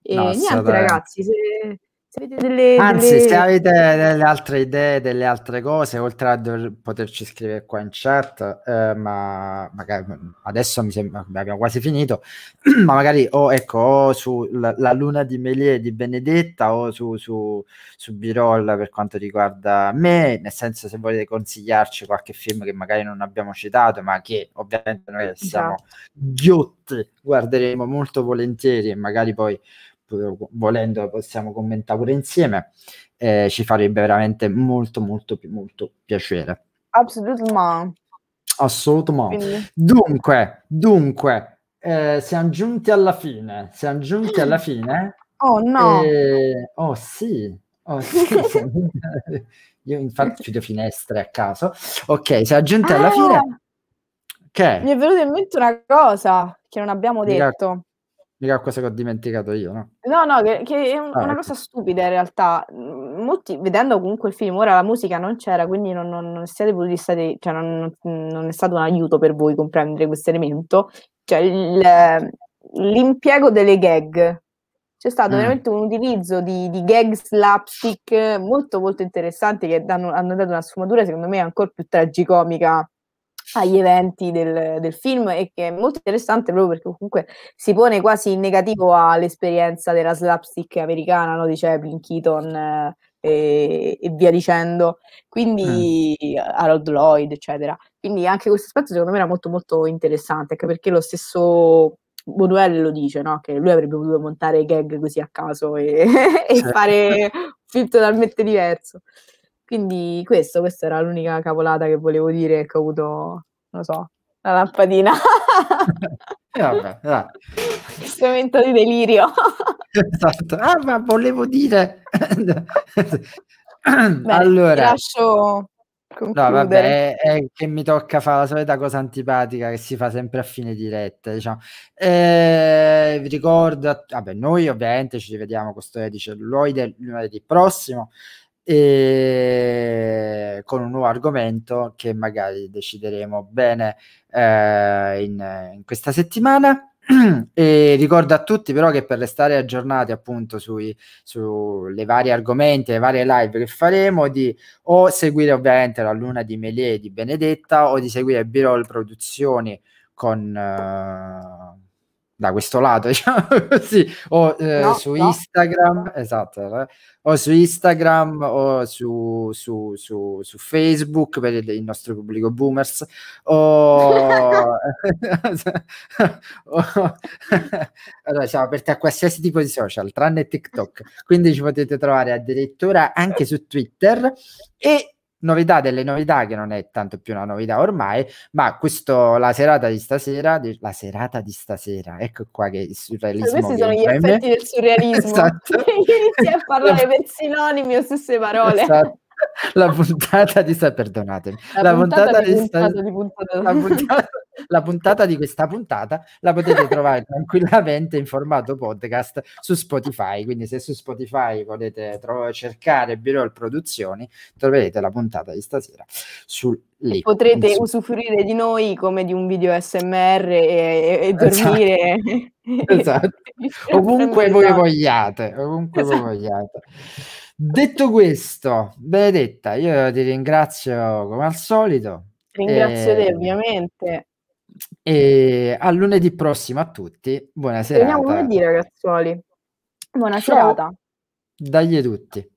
E no, niente stata... ragazzi, se, delle, Anzi, delle... se avete delle altre idee, delle altre cose, oltre a poterci scrivere qua in chat, eh, ma magari mm, adesso mi sembra abbiamo quasi finito, ma magari o oh, ecco, oh, sulla luna di Melie di Benedetta o oh, su, su, su Birol per quanto riguarda me, nel senso se volete consigliarci qualche film che magari non abbiamo citato, ma che ovviamente noi siamo esatto. ghiotti, guarderemo molto volentieri e magari poi volendo possiamo commentare pure insieme, eh, ci farebbe veramente molto molto molto piacere. Assolutamente. Assolutamente. Dunque, dunque, eh, siamo giunti alla fine, siamo giunti alla fine. Oh no. E... Eh, oh sì, oh, sì io infatti chiudo finestre a caso. Ok, siamo giunti ah. alla fine. Okay. Mi è venuta in mente una cosa che non abbiamo detto. Mica cosa che ho dimenticato io, no? No, no, che, che è un, ah, una cosa stupida in realtà. Molti, vedendo comunque il film, ora la musica non c'era, quindi non, non, non siete potuti stare, cioè non, non, è stato un aiuto per voi comprendere questo elemento. Cioè, il, l'impiego delle gag. C'è stato mm. veramente un utilizzo di, di, gag slapstick molto molto interessanti che danno, hanno dato una sfumatura, secondo me, ancora più tragicomica agli eventi del, del, film e che è molto interessante proprio perché comunque si pone quasi in negativo all'esperienza della slapstick americana, no? dice Keaton eh, e, e, via dicendo, quindi mm. Harold Lloyd, eccetera. Quindi anche questo aspetto secondo me era molto molto interessante, anche perché lo stesso Bonuel lo dice, no? che lui avrebbe potuto montare gag così a caso e, e fare un film totalmente diverso. Quindi questo, questa era l'unica cavolata che volevo dire che ho avuto, non lo so, la lampadina. E eh, vabbè, dai. Questo momento di delirio. esatto. Ah, ma volevo dire... Beh, allora... Ti lascio No, vabbè, è, è, che mi tocca fare la solita cosa antipatica che si fa sempre a fine diretta, diciamo. Eh, vi ricordo, vabbè, noi ovviamente ci rivediamo con Storia di Celluloide lunedì prossimo e con un nuovo argomento che magari decideremo bene eh, in, in, questa settimana. e ricordo a tutti però che per restare aggiornati appunto sui sulle varie argomenti, le varie live che faremo, di o seguire ovviamente la luna di Melie di Benedetta o di seguire Birol Produzioni con... Eh, da questo lato, diciamo così, o eh, no, su Instagram, esatto, eh, o su Instagram o su, su, su, su Facebook per il, il, nostro pubblico boomers, o, allora, siamo aperti a qualsiasi tipo di social, tranne TikTok, quindi ci potete trovare addirittura anche su Twitter e novità delle novità che non è tanto più una novità ormai ma questo la serata di stasera di, la serata di stasera ecco qua che il surrealismo allora, questi sono gli effetti del surrealismo esatto. inizi a parlare per sinonimi o stesse parole esatto la puntata di sta perdonatemi la, la puntata, puntata, di, di puntata. La puntata, la puntata di questa puntata la potete trovare tranquillamente in formato podcast su Spotify quindi se su Spotify volete tro- cercare Birol Produzioni troverete la puntata di stasera sul lì, potrete su- usufruire di noi come di un video smr e, e dormire esatto. esatto. ovunque voi vogliate ovunque esatto. voi vogliate Detto questo, Benedetta, io ti ringrazio come al solito. Ringrazio e... te, eh, ovviamente. E a lunedì prossimo a tutti. Buonasera. Vediamo lunedì, ragazzuoli. Buona Ciao. serata. Dagli tutti.